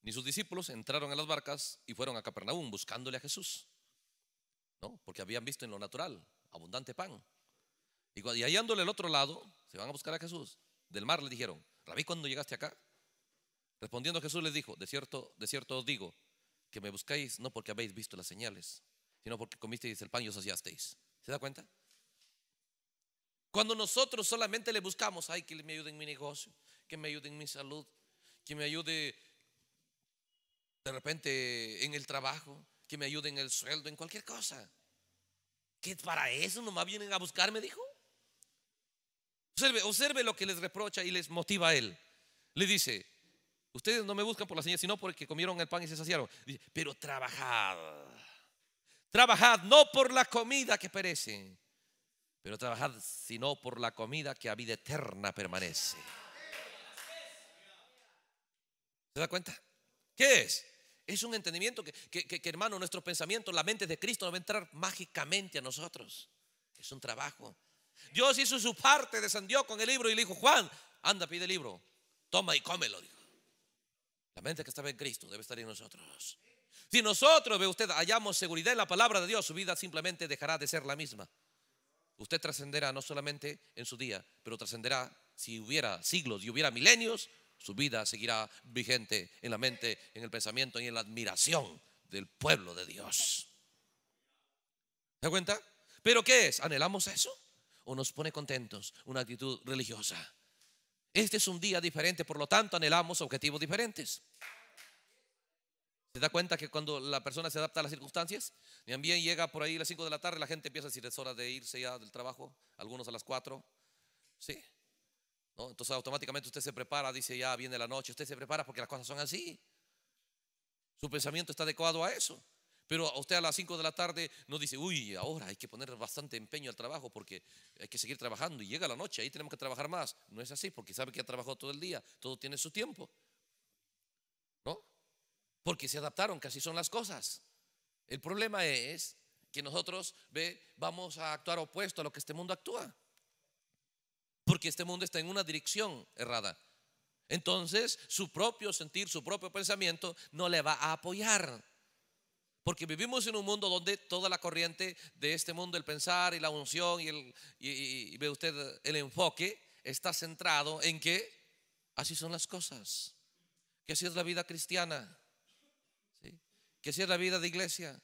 Ni sus discípulos entraron en las barcas y fueron a Capernaum buscándole a Jesús. ¿No? Porque habían visto en lo natural abundante pan. Y, hallándole al otro lado, se van a buscar a Jesús. Del mar le dijeron, Rabí, cuando llegaste acá? Respondiendo Jesús les dijo, de cierto, de cierto os digo, que me buscáis no porque habéis visto las señales, sino porque comisteis el pan y os saciasteis. ¿Se da cuenta? Cuando nosotros solamente le buscamos, ay, que me ayude en mi negocio, que me ayude en mi salud, que me ayude de repente en el trabajo, que me ayude en el sueldo, en cualquier cosa. Que para eso nomás vienen a buscarme, dijo. Observe, lo que les reprocha y les motiva a él. Le dice, ustedes no me buscan por la señal, sino porque comieron el pan y se saciaron. Dice, pero trabajad. Trabajad no por la comida que perece, pero trabajad sino por la comida que a vida eterna permanece. ¿Se da cuenta? ¿Qué es? Es un entendimiento que, que, hermano, nuestros pensamientos, la mente de Cristo no va a entrar mágicamente a nosotros. Es un trabajo. Dios hizo su parte, descendió con el libro y le dijo, Juan, anda, pide el libro, toma y cómelo. Dijo. La mente que estaba en Cristo debe estar en nosotros. Si nosotros, ve usted, hallamos seguridad en la palabra de Dios, su vida simplemente dejará de ser la misma. Usted trascenderá no solamente en su día, pero trascenderá si hubiera siglos y hubiera milenios, su vida seguirá vigente en la mente, en el pensamiento y en la admiración del pueblo de Dios. ¿Se da cuenta? ¿Pero qué es? ¿Anhelamos eso? ¿O nos pone contentos una actitud religiosa? Este es un día diferente, por lo tanto anhelamos objetivos diferentes. ¿Se da cuenta que cuando la persona se adapta a las circunstancias? También llega por ahí a las 5 de la tarde, la gente empieza a decir, es hora de irse ya del trabajo, algunos a las 4. ¿Sí? Entonces automáticamente usted se prepara, dice, ya viene la noche, usted se prepara porque las cosas son así. Su pensamiento está adecuado a eso. Pero a usted a las 5 de la tarde no dice, uy, ahora hay que poner bastante empeño al trabajo porque hay que seguir trabajando y llega la noche, ahí tenemos que trabajar más. No es así, porque sabe que ha trabajado todo el día, todo tiene su tiempo porque se adaptaron, que así son las cosas. El problema es que nosotros ve, vamos a actuar opuesto a lo que este mundo actúa, porque este mundo está en una dirección errada. Entonces, su propio sentir, su propio pensamiento no le va a apoyar. Porque vivimos en un mundo donde toda la corriente de este mundo, el pensar y la unción y, el, y ve usted el enfoque, está centrado en que así son las cosas, que así es la vida cristiana que si es la vida de iglesia.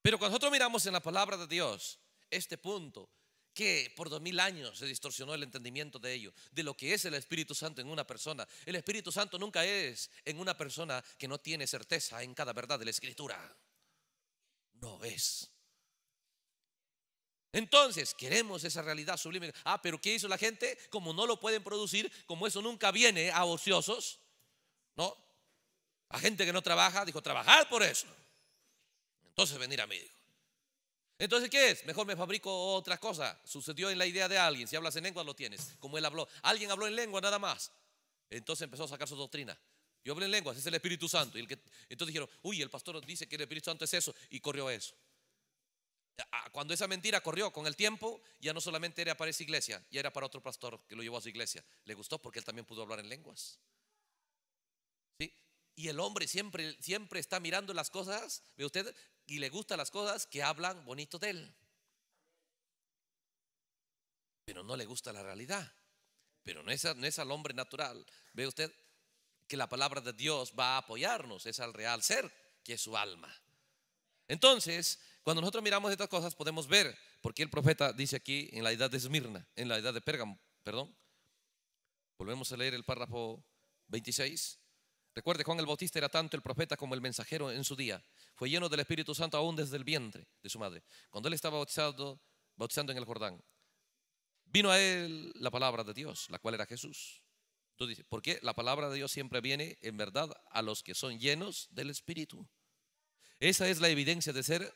Pero cuando nosotros miramos en la palabra de Dios este punto, que por dos mil años se distorsionó el entendimiento de ello, de lo que es el Espíritu Santo en una persona. El Espíritu Santo nunca es en una persona que no tiene certeza en cada verdad de la Escritura. No es. Entonces, queremos esa realidad sublime. Ah, pero ¿qué hizo la gente? Como no lo pueden producir, como eso nunca viene a ociosos, ¿no? A gente que no trabaja, dijo, trabajar por eso. Entonces venir a mí, dijo. Entonces, ¿qué es? Mejor me fabrico otra cosa. Sucedió en la idea de alguien. Si hablas en lengua, lo tienes. Como él habló. Alguien habló en lengua nada más. Entonces empezó a sacar su doctrina. Yo hablo en lenguas, es el Espíritu Santo. Y entonces dijeron, uy, el pastor dice que el Espíritu Santo es eso. Y corrió a eso. Ah, cuando esa mentira corrió con el tiempo, ya no solamente era para esa iglesia, ya era para otro pastor que lo llevó a su iglesia. Le gustó porque él también pudo hablar en lenguas. Y el hombre siempre, siempre está mirando las cosas, ve usted, y le gustan las cosas que hablan bonito de él. Pero no le gusta la realidad. Pero no es, no al hombre natural. Ve usted que la palabra de Dios va a apoyarnos, es al real ser, que es su alma. Entonces, cuando nosotros miramos estas cosas podemos ver porque el profeta dice aquí en la edad de Esmirna, en la edad de Pérgamo, perdón. Volvemos a leer el párrafo 26. Recuerde, Juan el Bautista era tanto el profeta como el mensajero en su día. Fue lleno del Espíritu Santo aún desde el vientre de su madre. Cuando él estaba bautizando en el Jordán, vino a él la palabra de Dios, la cual era Jesús. dices, ¿por qué la palabra de Dios siempre viene en verdad a los que son llenos del Espíritu. Esa es la evidencia de ser,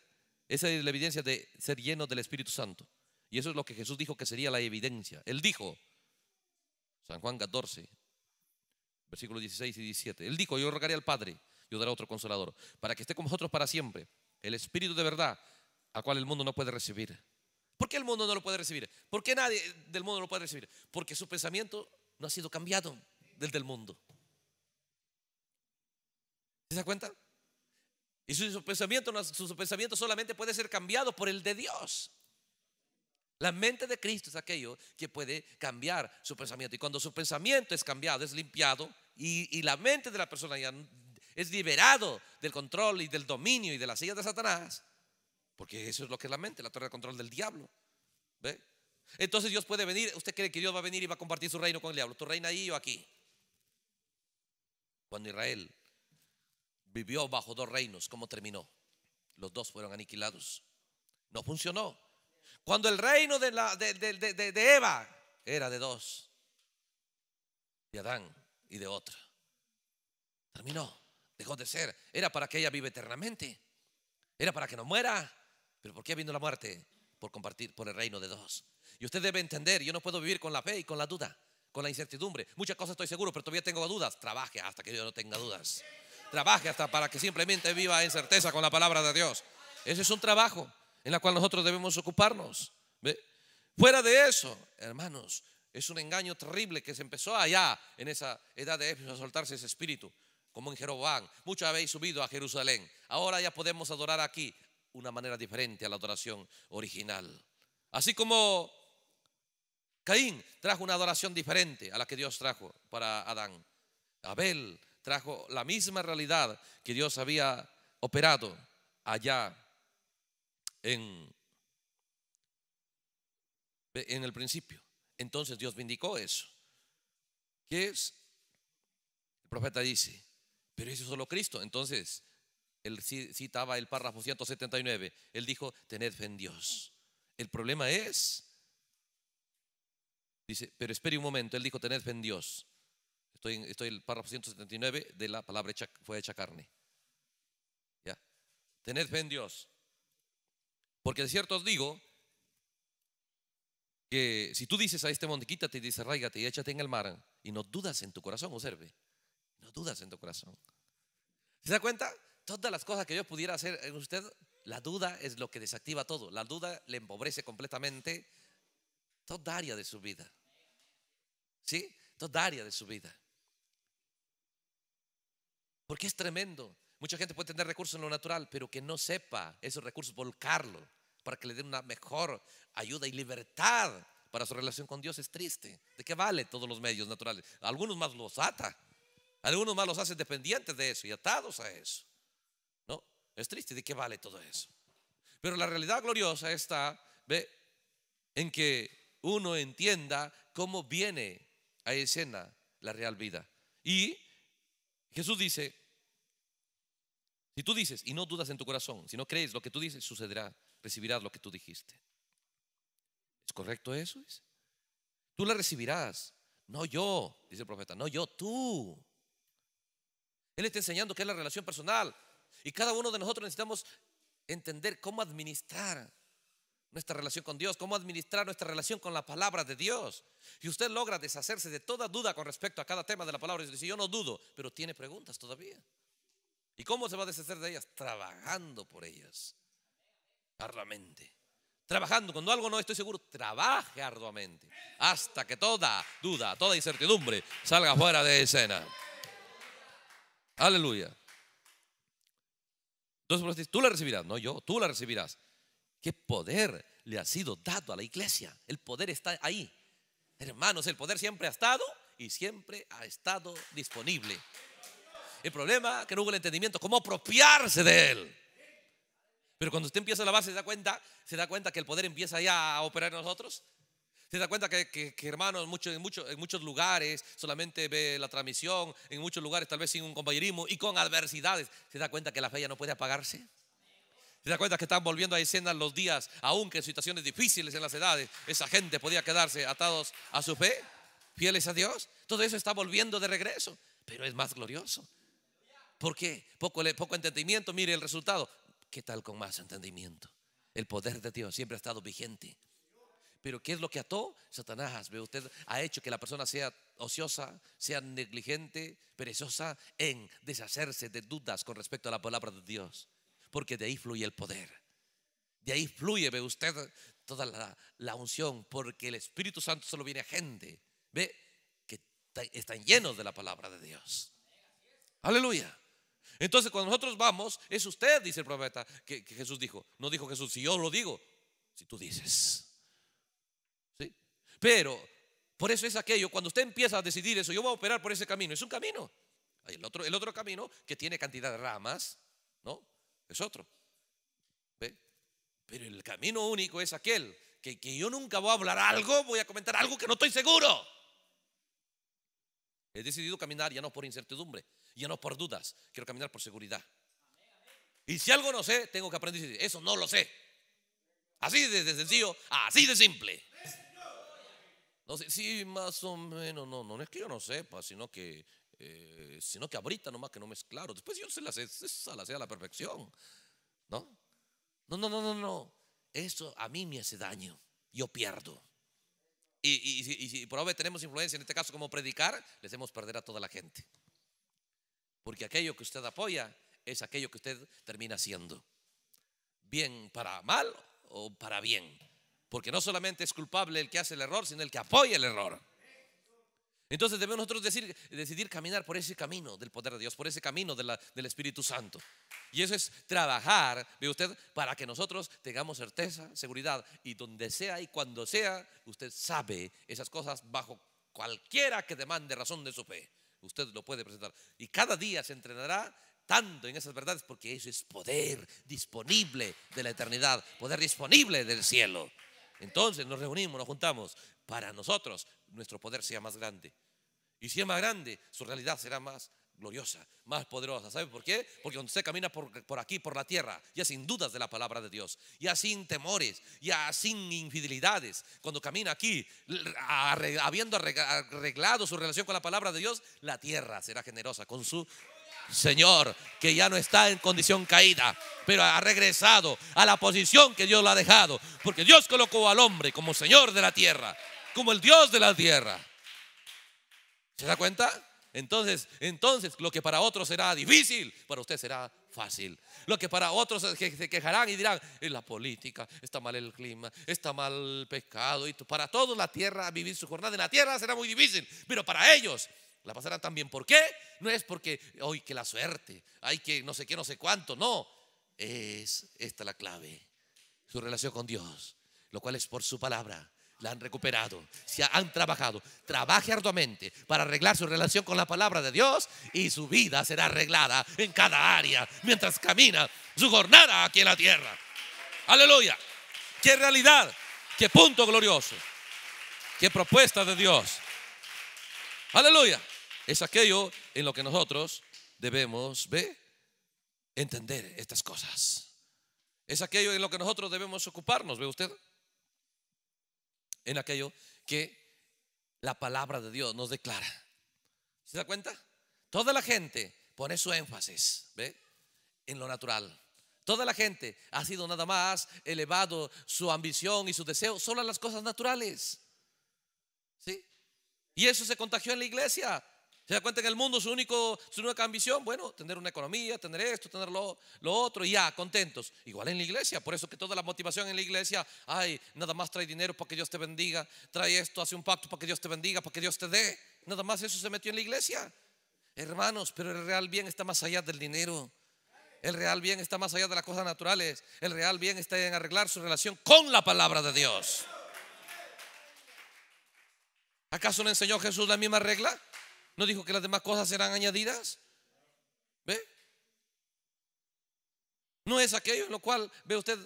esa es la evidencia de ser lleno del Espíritu Santo. Y eso es lo que Jesús dijo que sería la evidencia. Él dijo, San Juan 14, versículos 16 y 17. Él dijo, yo rogaré al Padre, yo daré otro consolador, para que esté con vosotros para siempre, el Espíritu de verdad, al cual el mundo no puede recibir. ¿Por qué el mundo no lo puede recibir? ¿Por qué nadie del mundo lo puede recibir? Porque su pensamiento no ha sido cambiado del del mundo. ¿Se da cuenta? Y su pensamiento, su pensamiento solamente puede ser cambiado por el de Dios. La mente de Cristo es aquello que puede cambiar su pensamiento. Y cuando su pensamiento es cambiado, es limpiado, y, la mente de la persona ya es liberado del control y del dominio y de las silla de Satanás, porque eso es lo que es la mente, la torre de control del diablo. ¿Ve? Entonces Dios puede venir, usted cree que Dios va a venir y va a compartir su reino con el diablo, tu reina ahí o aquí. Cuando Israel vivió bajo dos reinos, ¿cómo terminó? Los dos fueron aniquilados. No funcionó. Cuando el reino de, la, Eva era de dos, de Adán y de otra. Terminó, dejó de ser. Era para que ella vive eternamente. Era para que no muera. Pero ¿por qué vino la muerte? Por compartir, por el reino de dos. Y usted debe entender, yo no puedo vivir con la fe y con la duda, con la incertidumbre. Muchas cosas estoy seguro, pero todavía tengo dudas. Trabaje hasta que yo no tenga dudas. Trabaje hasta para que simplemente viva en certeza con la palabra de Dios. Ese es un trabajo en la cual nosotros debemos ocuparnos. Fuera de eso, hermanos, es un engaño terrible que se empezó allá en esa edad de Éfeso a soltarse ese espíritu, como en Jeroboam. Muchos habéis subido a Jerusalén. Ahora ya podemos adorar aquí una manera diferente a la adoración original. Así como Caín trajo una adoración diferente a la que Dios trajo para Adán. Abel trajo la misma realidad que Dios había operado allá en, el principio. Entonces Dios vindicó eso. ¿Qué es? El profeta dice, pero eso es solo Cristo. Entonces, él citaba el párrafo 179. Él dijo, tened fe en Dios. El problema es, dice, pero espere un momento. Él dijo, tened fe en Dios. Estoy en, estoy el párrafo 179 de la palabra fue hecha carne. Ya. Tened fe en Dios. Porque de cierto os digo que si tú dices a este monte, quítate y desarraigate y échate en el mar, y no dudas en tu corazón, observe, no dudas en tu corazón. ¿Se da cuenta? Todas las cosas que yo pudiera hacer en usted, la duda es lo que desactiva todo. La duda le empobrece completamente toda área de su vida. ¿Sí? Toda área de su vida. Porque es tremendo. Mucha gente puede tener recursos en lo natural, pero que no sepa esos recursos volcarlo para que le den una mejor ayuda y libertad para su relación con Dios es triste. ¿De qué vale todos los medios naturales? Algunos más los ata, algunos más los hace dependientes de eso y atados a eso. ¿No? Es triste. ¿De qué vale todo eso? Pero la realidad gloriosa está ¿ve? en que uno entienda cómo viene a escena la real vida. Y Jesús dice, si tú dices y no dudas en tu corazón, si no crees lo que tú dices, sucederá, recibirás lo que tú dijiste. ¿Es correcto eso? Tú la recibirás. No yo, dice el profeta, no yo, tú. Él está enseñando que es la relación personal. Y cada uno de nosotros necesitamos entender cómo administrar nuestra relación con Dios, cómo administrar nuestra relación con la palabra de Dios. Y usted logra deshacerse de toda duda con respecto a cada tema de la palabra. Y dice, yo no dudo, pero tiene preguntas todavía. ¿Y cómo se va a deshacer de ellas? Trabajando por ellas. Arduamente. Trabajando. Cuando algo no estoy seguro, trabaje arduamente. Hasta que toda duda, toda incertidumbre salga fuera de escena. Aleluya. Entonces, tú la recibirás, no yo, tú la recibirás. ¿Qué poder le ha sido dado a la iglesia? El poder está ahí. Hermanos, el poder siempre ha estado y siempre ha estado disponible. El problema que no hubo el entendimiento, cómo apropiarse de él. Pero cuando usted empieza la base se da cuenta, se da cuenta que el poder empieza ya a operar en nosotros. Se da cuenta que, que, hermanos, en, en muchos lugares solamente ve la transmisión, en muchos lugares tal vez sin un compañerismo y con adversidades. Se da cuenta que la fe ya no puede apagarse. ¿Se da cuenta que están volviendo a escenas los días, aunque en situaciones difíciles en las edades, esa gente podía quedarse atados a su fe, fieles a Dios? Todo eso está volviendo de regreso, pero es más glorioso. ¿Por qué? Poco, entendimiento, mire el resultado. ¿Qué tal con más entendimiento? El poder de Dios siempre ha estado vigente. Pero ¿qué es lo que ató? Satanás, ve usted, ha hecho que la persona sea ociosa, sea negligente, perezosa en deshacerse de dudas con respecto a la palabra de Dios. Porque de ahí fluye el poder. De ahí fluye, ve usted, toda la, unción, porque el Espíritu Santo solo viene a gente, ve, que están llenos de la palabra de Dios. Aleluya. Entonces, cuando nosotros vamos, es usted, dice el profeta, que, Jesús dijo. No dijo Jesús, si yo lo digo, si tú dices. ¿Sí? Pero, por eso es aquello, cuando usted empieza a decidir eso, yo voy a operar por ese camino, es un camino. El otro, el otro camino que tiene cantidad de ramas, ¿no? Es otro. ¿Ve? Pero el camino único es aquel que, que yo nunca voy a hablar algo, voy a comentar algo que no estoy seguro. He decidido caminar ya no por incertidumbre, ya no por dudas, quiero caminar por seguridad. Y si algo no sé, tengo que aprender. Eso no lo sé. Así de sencillo, así de simple. No sé, sí, más o menos, no, no, es que yo no sepa, sino que, eh, sino que ahorita nomás que no me es claro. Después yo se la sé, la sé a la perfección, ¿no? No, no, no, no, no. Eso a mí me hace daño. Yo pierdo y, y, y si tenemos influencia, en este caso como predicar, les hacemos perder a toda la gente. Porque aquello que usted apoya es aquello que usted termina haciendo. Bien para mal o para bien. Porque no solamente es culpable el que hace el error, sino el que apoya el error. Entonces debemos nosotros decidir caminar por ese camino del poder de Dios, por ese camino del Espíritu Santo. Y eso es trabajar, ve usted, para que nosotros tengamos certeza, seguridad, y donde sea y cuando sea, usted sabe esas cosas bajo cualquiera que demande razón de su fe. Usted lo puede presentar. Y cada día se entrenará tanto en esas verdades porque eso es poder disponible de la eternidad, poder disponible del cielo. Entonces nos reunimos, nos juntamos para nosotros, nuestro poder sea más grande. Y si es más grande, su realidad será más gloriosa, más poderosa. ¿Sabe por qué? Porque cuando usted camina por, por, aquí, por la tierra, ya sin dudas de la palabra de Dios, ya sin temores, ya sin infidelidades, cuando camina aquí, habiendo arreglado su relación con la palabra de Dios, la tierra será generosa con su Señor, que ya no está en condición caída, pero ha regresado a la posición que Dios lo ha dejado, porque Dios colocó al hombre como Señor de la tierra como el Dios de la tierra. ¿Se da cuenta? Entonces, entonces lo que para otros será difícil, para usted será fácil. Lo que para otros se quejarán y dirán, es eh, la política, está mal el clima, está mal el pescado. Y para todos la tierra, vivir su jornada en la tierra será muy difícil. Pero para ellos la pasarán también. ¿Por qué? No es porque, hoy que la suerte, hay que no sé qué, no sé cuánto. No, es esta la clave. Su relación con Dios, lo cual es por su palabra la han recuperado, se han trabajado. Trabaje arduamente para arreglar su relación con la palabra de Dios y su vida será arreglada en cada área mientras camina su jornada aquí en la tierra. Aleluya. Qué realidad, qué punto glorioso, qué propuesta de Dios. Aleluya. Es aquello en lo que nosotros debemos ¿ve? entender estas cosas. Es aquello en lo que nosotros debemos ocuparnos, ¿ve usted? en aquello que la palabra de Dios nos declara. ¿Se da cuenta? Toda la gente pone su énfasis ¿ve? en lo natural. Toda la gente ha sido nada más elevado su ambición y su deseo solo a las cosas naturales. ¿Sí? Y eso se contagió en la iglesia. ¿Se da cuenta en el mundo su, único, su única ambición? Bueno, tener una economía, tener esto, tener lo, otro, y ya, contentos. Igual en la iglesia, por eso que toda la motivación en la iglesia, ay, nada más trae dinero para que Dios te bendiga, trae esto, hace un pacto para que Dios te bendiga, para que Dios te dé. Nada más eso se metió en la iglesia. Hermanos, pero el real bien está más allá del dinero. El real bien está más allá de las cosas naturales. El real bien está en arreglar su relación con la palabra de Dios. ¿Acaso no enseñó Jesús la misma regla? ¿No dijo que las demás cosas serán añadidas? ¿Ve? No es aquello en lo cual ve usted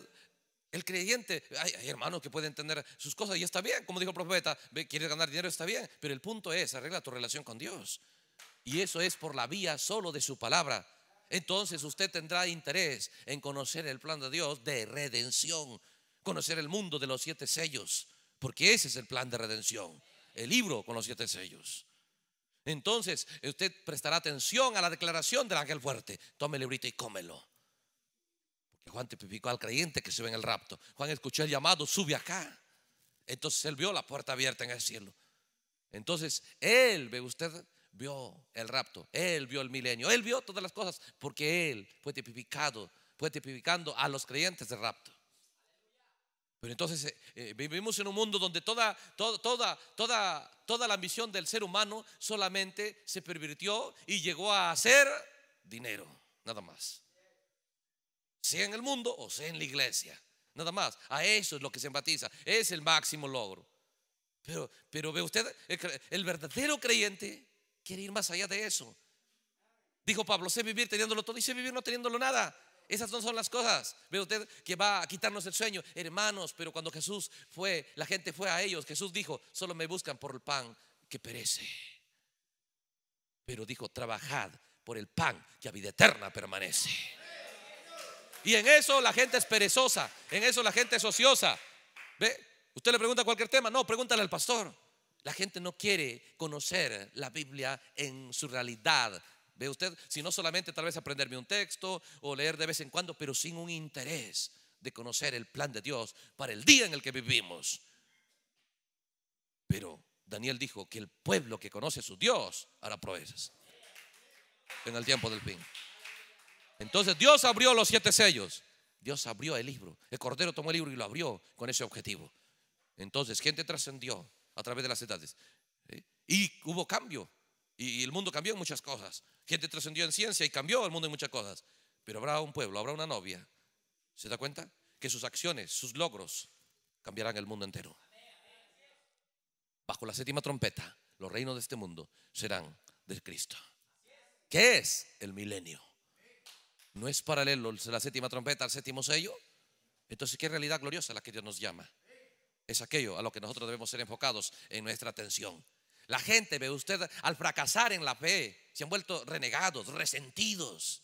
el creyente. Hay, hermanos que pueden entender sus cosas y está bien, como dijo el profeta, Quiere quieres ganar dinero, está bien, pero el punto es, arregla tu relación con Dios. Y eso es por la vía solo de su palabra. Entonces usted tendrá interés en conocer el plan de Dios de redención, conocer el mundo de los siete sellos, porque ese es el plan de redención, el libro con los siete sellos. Entonces, eh, usted prestará atención a la declaración del ángel fuerte. Tómele ahorita y cómelo. Porque Juan tipificó al creyente que se ve en el rapto. Juan escuchó el llamado, sube acá. Entonces él vio la puerta abierta en el cielo. Entonces, él, ve usted, vio el rapto, él vio el milenio, él vio todas las cosas, porque él fue tipificado, fue tipificando a los creyentes del rapto. Pero entonces eh, eh, vivimos en un mundo donde toda, toda, toda, toda, la ambición del ser humano solamente se pervirtió y llegó a hacer dinero, nada más. Sea en el mundo o sea en la iglesia, nada más. A eso es lo que se enfatiza, es el máximo logro. Pero, pero ve usted, el, el verdadero creyente quiere ir más allá de eso. Dijo Pablo, sé vivir teniéndolo todo y sé vivir no teniéndolo nada. Esas no son las cosas. Ve usted que va a quitarnos el sueño. Hermanos, pero cuando Jesús fue, la gente fue a ellos. Jesús dijo, solo me buscan por el pan que perece. Pero dijo, trabajad por el pan que a vida eterna permanece. Y en eso la gente es perezosa, en eso la gente es ociosa. ¿Ve? Usted le pregunta cualquier tema, no, pregúntale al pastor. La gente no quiere conocer la Biblia en su realidad Ve usted, si no solamente tal vez aprenderme un texto o leer de vez en cuando, pero sin un interés de conocer el plan de Dios para el día en el que vivimos. Pero Daniel dijo que el pueblo que conoce a su Dios hará proezas en el tiempo del fin. Entonces Dios abrió los siete sellos. Dios abrió el libro. El Cordero tomó el libro y lo abrió con ese objetivo. Entonces, gente trascendió a través de las edades. ¿eh? Y hubo cambio. Y, el mundo cambió en muchas cosas. Gente trascendió en ciencia y cambió el mundo en muchas cosas. Pero habrá un pueblo, habrá una novia. ¿Se da cuenta? Que sus acciones, sus logros cambiarán el mundo entero. Bajo la séptima trompeta, los reinos de este mundo serán del Cristo. ¿Qué es el milenio? ¿No es paralelo la séptima trompeta al séptimo sello? Entonces, ¿qué realidad gloriosa la que Dios nos llama? Es aquello a lo que nosotros debemos ser enfocados en nuestra atención. La gente, ve usted, al fracasar en la fe, se han vuelto renegados, resentidos.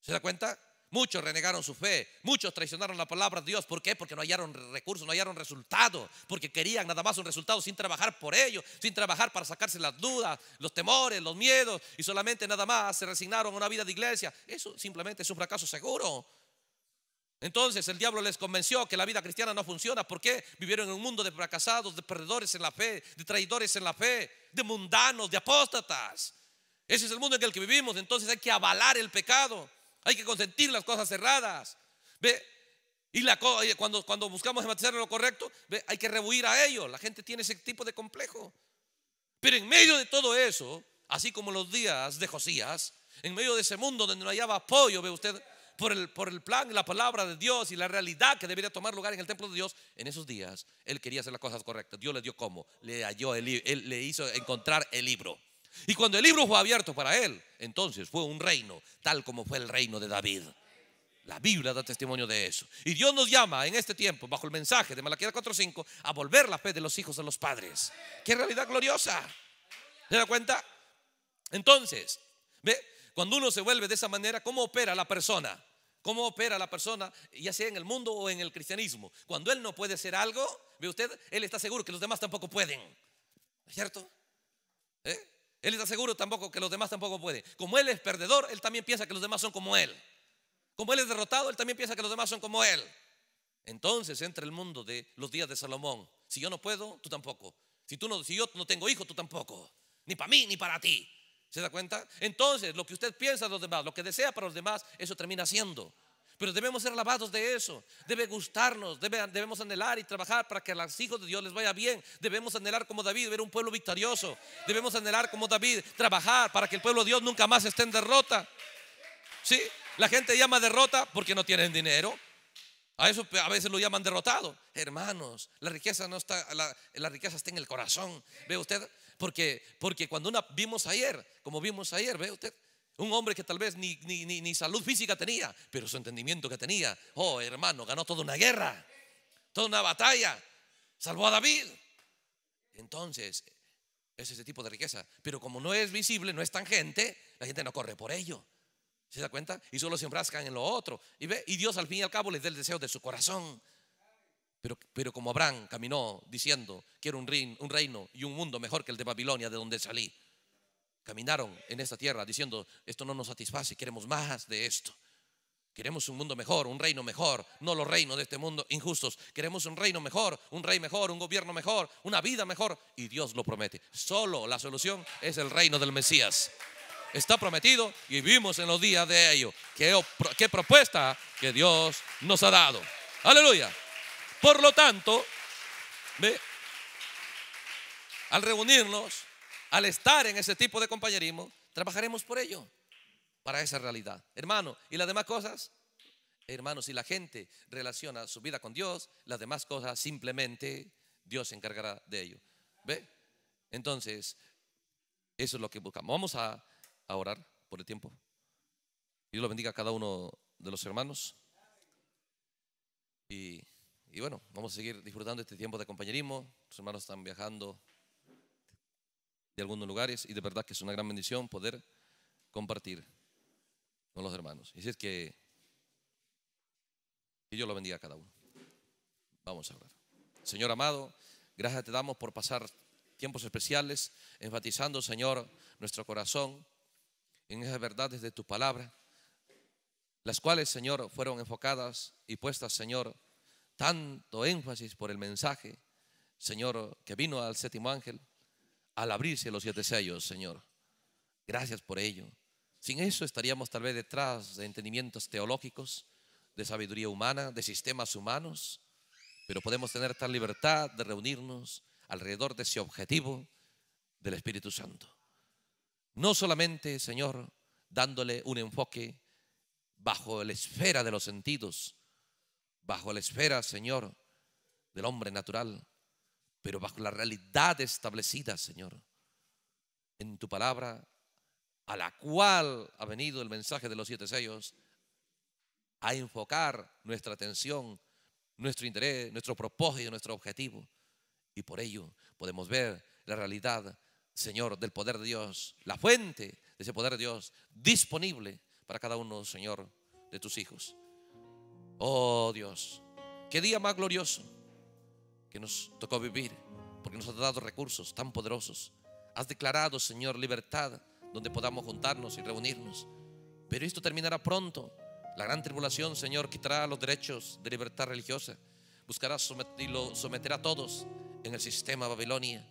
¿Se da cuenta? Muchos renegaron su fe, muchos traicionaron la palabra de Dios. ¿Por qué? Porque no hallaron recursos, no hallaron resultados, porque querían nada más un resultado sin trabajar por ello, sin trabajar para sacarse las dudas, los temores, los miedos, y solamente nada más se resignaron a una vida de iglesia. Eso simplemente es un fracaso seguro. Entonces el diablo les convenció que la vida cristiana no funciona. ¿Por qué? Vivieron en un mundo de fracasados, de perdedores en la fe, de traidores en la fe, de mundanos, de apóstatas. Ese es el mundo en el que vivimos. Entonces hay que avalar el pecado. Hay que consentir las cosas cerradas. ¿Ve? Y la, cuando, cuando buscamos enfatizar lo correcto, hay que rehuir a ellos La gente tiene ese tipo de complejo. Pero en medio de todo eso, así como los días de Josías, en medio de ese mundo donde no hallaba apoyo, ve usted, por el, por el plan, la palabra de Dios y la realidad que debería tomar lugar en el templo de Dios, en esos días él quería hacer las cosas correctas. Dios le dio cómo, le halló él le hizo encontrar el libro. Y cuando el libro fue abierto para él, entonces fue un reino, tal como fue el reino de David. La Biblia da testimonio de eso. Y Dios nos llama en este tiempo, bajo el mensaje de Malaquías 4:5, a volver la fe de los hijos a los padres. ¡Qué realidad gloriosa! ¿Se da cuenta? Entonces, ve, cuando uno se vuelve de esa manera, ¿cómo opera la persona? cómo opera la persona, ya sea en el mundo o en el cristianismo. Cuando él no puede hacer algo, ve usted, él está seguro que los demás tampoco pueden. ¿Cierto? ¿Eh? Él está seguro tampoco que los demás tampoco pueden. Como él es perdedor, él también piensa que los demás son como él. Como él es derrotado, él también piensa que los demás son como él. Entonces entra el mundo de los días de Salomón. Si yo no puedo, tú tampoco. Si, tú no, si yo no tengo hijo, tú tampoco. Ni para mí, ni para ti. ¿Se da cuenta? Entonces, lo que usted piensa de los demás, lo que desea para los demás, eso termina siendo. Pero debemos ser lavados de eso. Debe gustarnos, debemos anhelar y trabajar para que a los hijos de Dios les vaya bien. Debemos anhelar como David, ver un pueblo victorioso. Debemos anhelar como David, trabajar para que el pueblo de Dios nunca más esté en derrota. ¿Sí? La gente llama derrota porque no tienen dinero. A eso a veces lo llaman derrotado. Hermanos, la riqueza no está, la riqueza está en el corazón. ¿Ve usted? Porque, cuando una, vimos ayer, como vimos ayer, ve usted, un hombre que tal vez ni, ni salud física tenía, pero su entendimiento que tenía, oh hermano, ganó toda una guerra, toda una batalla, salvó a David. Entonces, es ese tipo de riqueza. Pero como no es visible, no es tangente, la gente no corre por ello. ¿Se da cuenta? Y solo se enfrascan en lo otro. Y, ve, y Dios al fin y al cabo les da el deseo de su corazón. Pero, como Abraham caminó diciendo, quiero un, reino, un reino y un mundo mejor que el de Babilonia, de donde salí. Caminaron en esta tierra diciendo, esto no nos satisface, queremos más de esto. Queremos un mundo mejor, un reino mejor, no los reinos de este mundo injustos. Queremos un reino mejor, un rey mejor, un gobierno mejor, una vida mejor. Y Dios lo promete. Solo la solución es el reino del Mesías. Está prometido y vivimos en los días de ello. qué propuesta que Dios nos ha dado. Aleluya. Por lo tanto, al reunirnos, al estar en ese tipo de compañerismo, trabajaremos por ello, para esa realidad. Hermano, ¿y las demás cosas? Hermano, si la gente relaciona su vida con Dios, las demás cosas simplemente Dios se encargará de ello. ¿Ve? Entonces, eso es lo que buscamos. Vamos a, a orar por el tiempo. Dios lo bendiga a cada uno de los hermanos. Y y bueno, vamos a seguir disfrutando este tiempo de compañerismo. Los hermanos están viajando de algunos lugares y de verdad que es una gran bendición poder compartir con los hermanos. Y es que, que Dios lo bendiga a cada uno. Vamos a hablar Señor amado, gracias te damos por pasar tiempos especiales, enfatizando, Señor, nuestro corazón en esas verdades de tu palabra, las cuales, Señor, fueron enfocadas y puestas, Señor, tanto énfasis por el mensaje, Señor, que vino al séptimo ángel al abrirse los siete sellos, Señor. Gracias por ello. Sin eso estaríamos tal vez detrás de entendimientos teológicos, de sabiduría humana, de sistemas humanos, pero podemos tener tal libertad de reunirnos alrededor de ese objetivo del Espíritu Santo. No solamente, Señor, dándole un enfoque bajo la esfera de los sentidos, bajo la esfera, Señor, del hombre natural, pero bajo la realidad establecida, Señor, en tu palabra, a la cual ha venido el mensaje de los siete sellos, a enfocar nuestra atención, nuestro interés, nuestro propósito, nuestro objetivo. Y por ello podemos ver la realidad, Señor, del poder de Dios, la fuente de ese poder de Dios disponible para cada uno, Señor, de tus hijos. Oh Dios, qué día más glorioso que nos tocó vivir, porque nos has dado recursos tan poderosos. Has declarado, Señor, libertad donde podamos juntarnos y reunirnos. Pero esto terminará pronto. La gran tribulación, Señor, quitará los derechos de libertad religiosa. Buscará someter, y lo someterá a todos en el sistema Babilonia.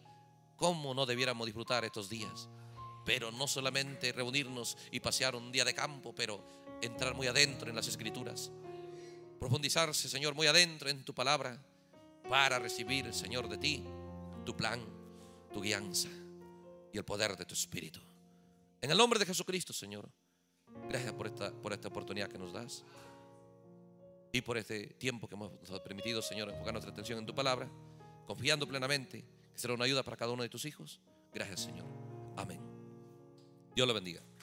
¿Cómo no debiéramos disfrutar estos días? Pero no solamente reunirnos y pasear un día de campo, pero entrar muy adentro en las escrituras, profundizarse, Señor, muy adentro en tu palabra para recibir, Señor, de ti tu plan, tu guianza y el poder de tu Espíritu. En el nombre de Jesucristo, Señor, gracias por esta, por esta oportunidad que nos das y por este tiempo que hemos permitido, Señor, enfocar nuestra atención en tu palabra, confiando plenamente que será una ayuda para cada uno de tus hijos. Gracias, Señor. Amén. Dios lo bendiga.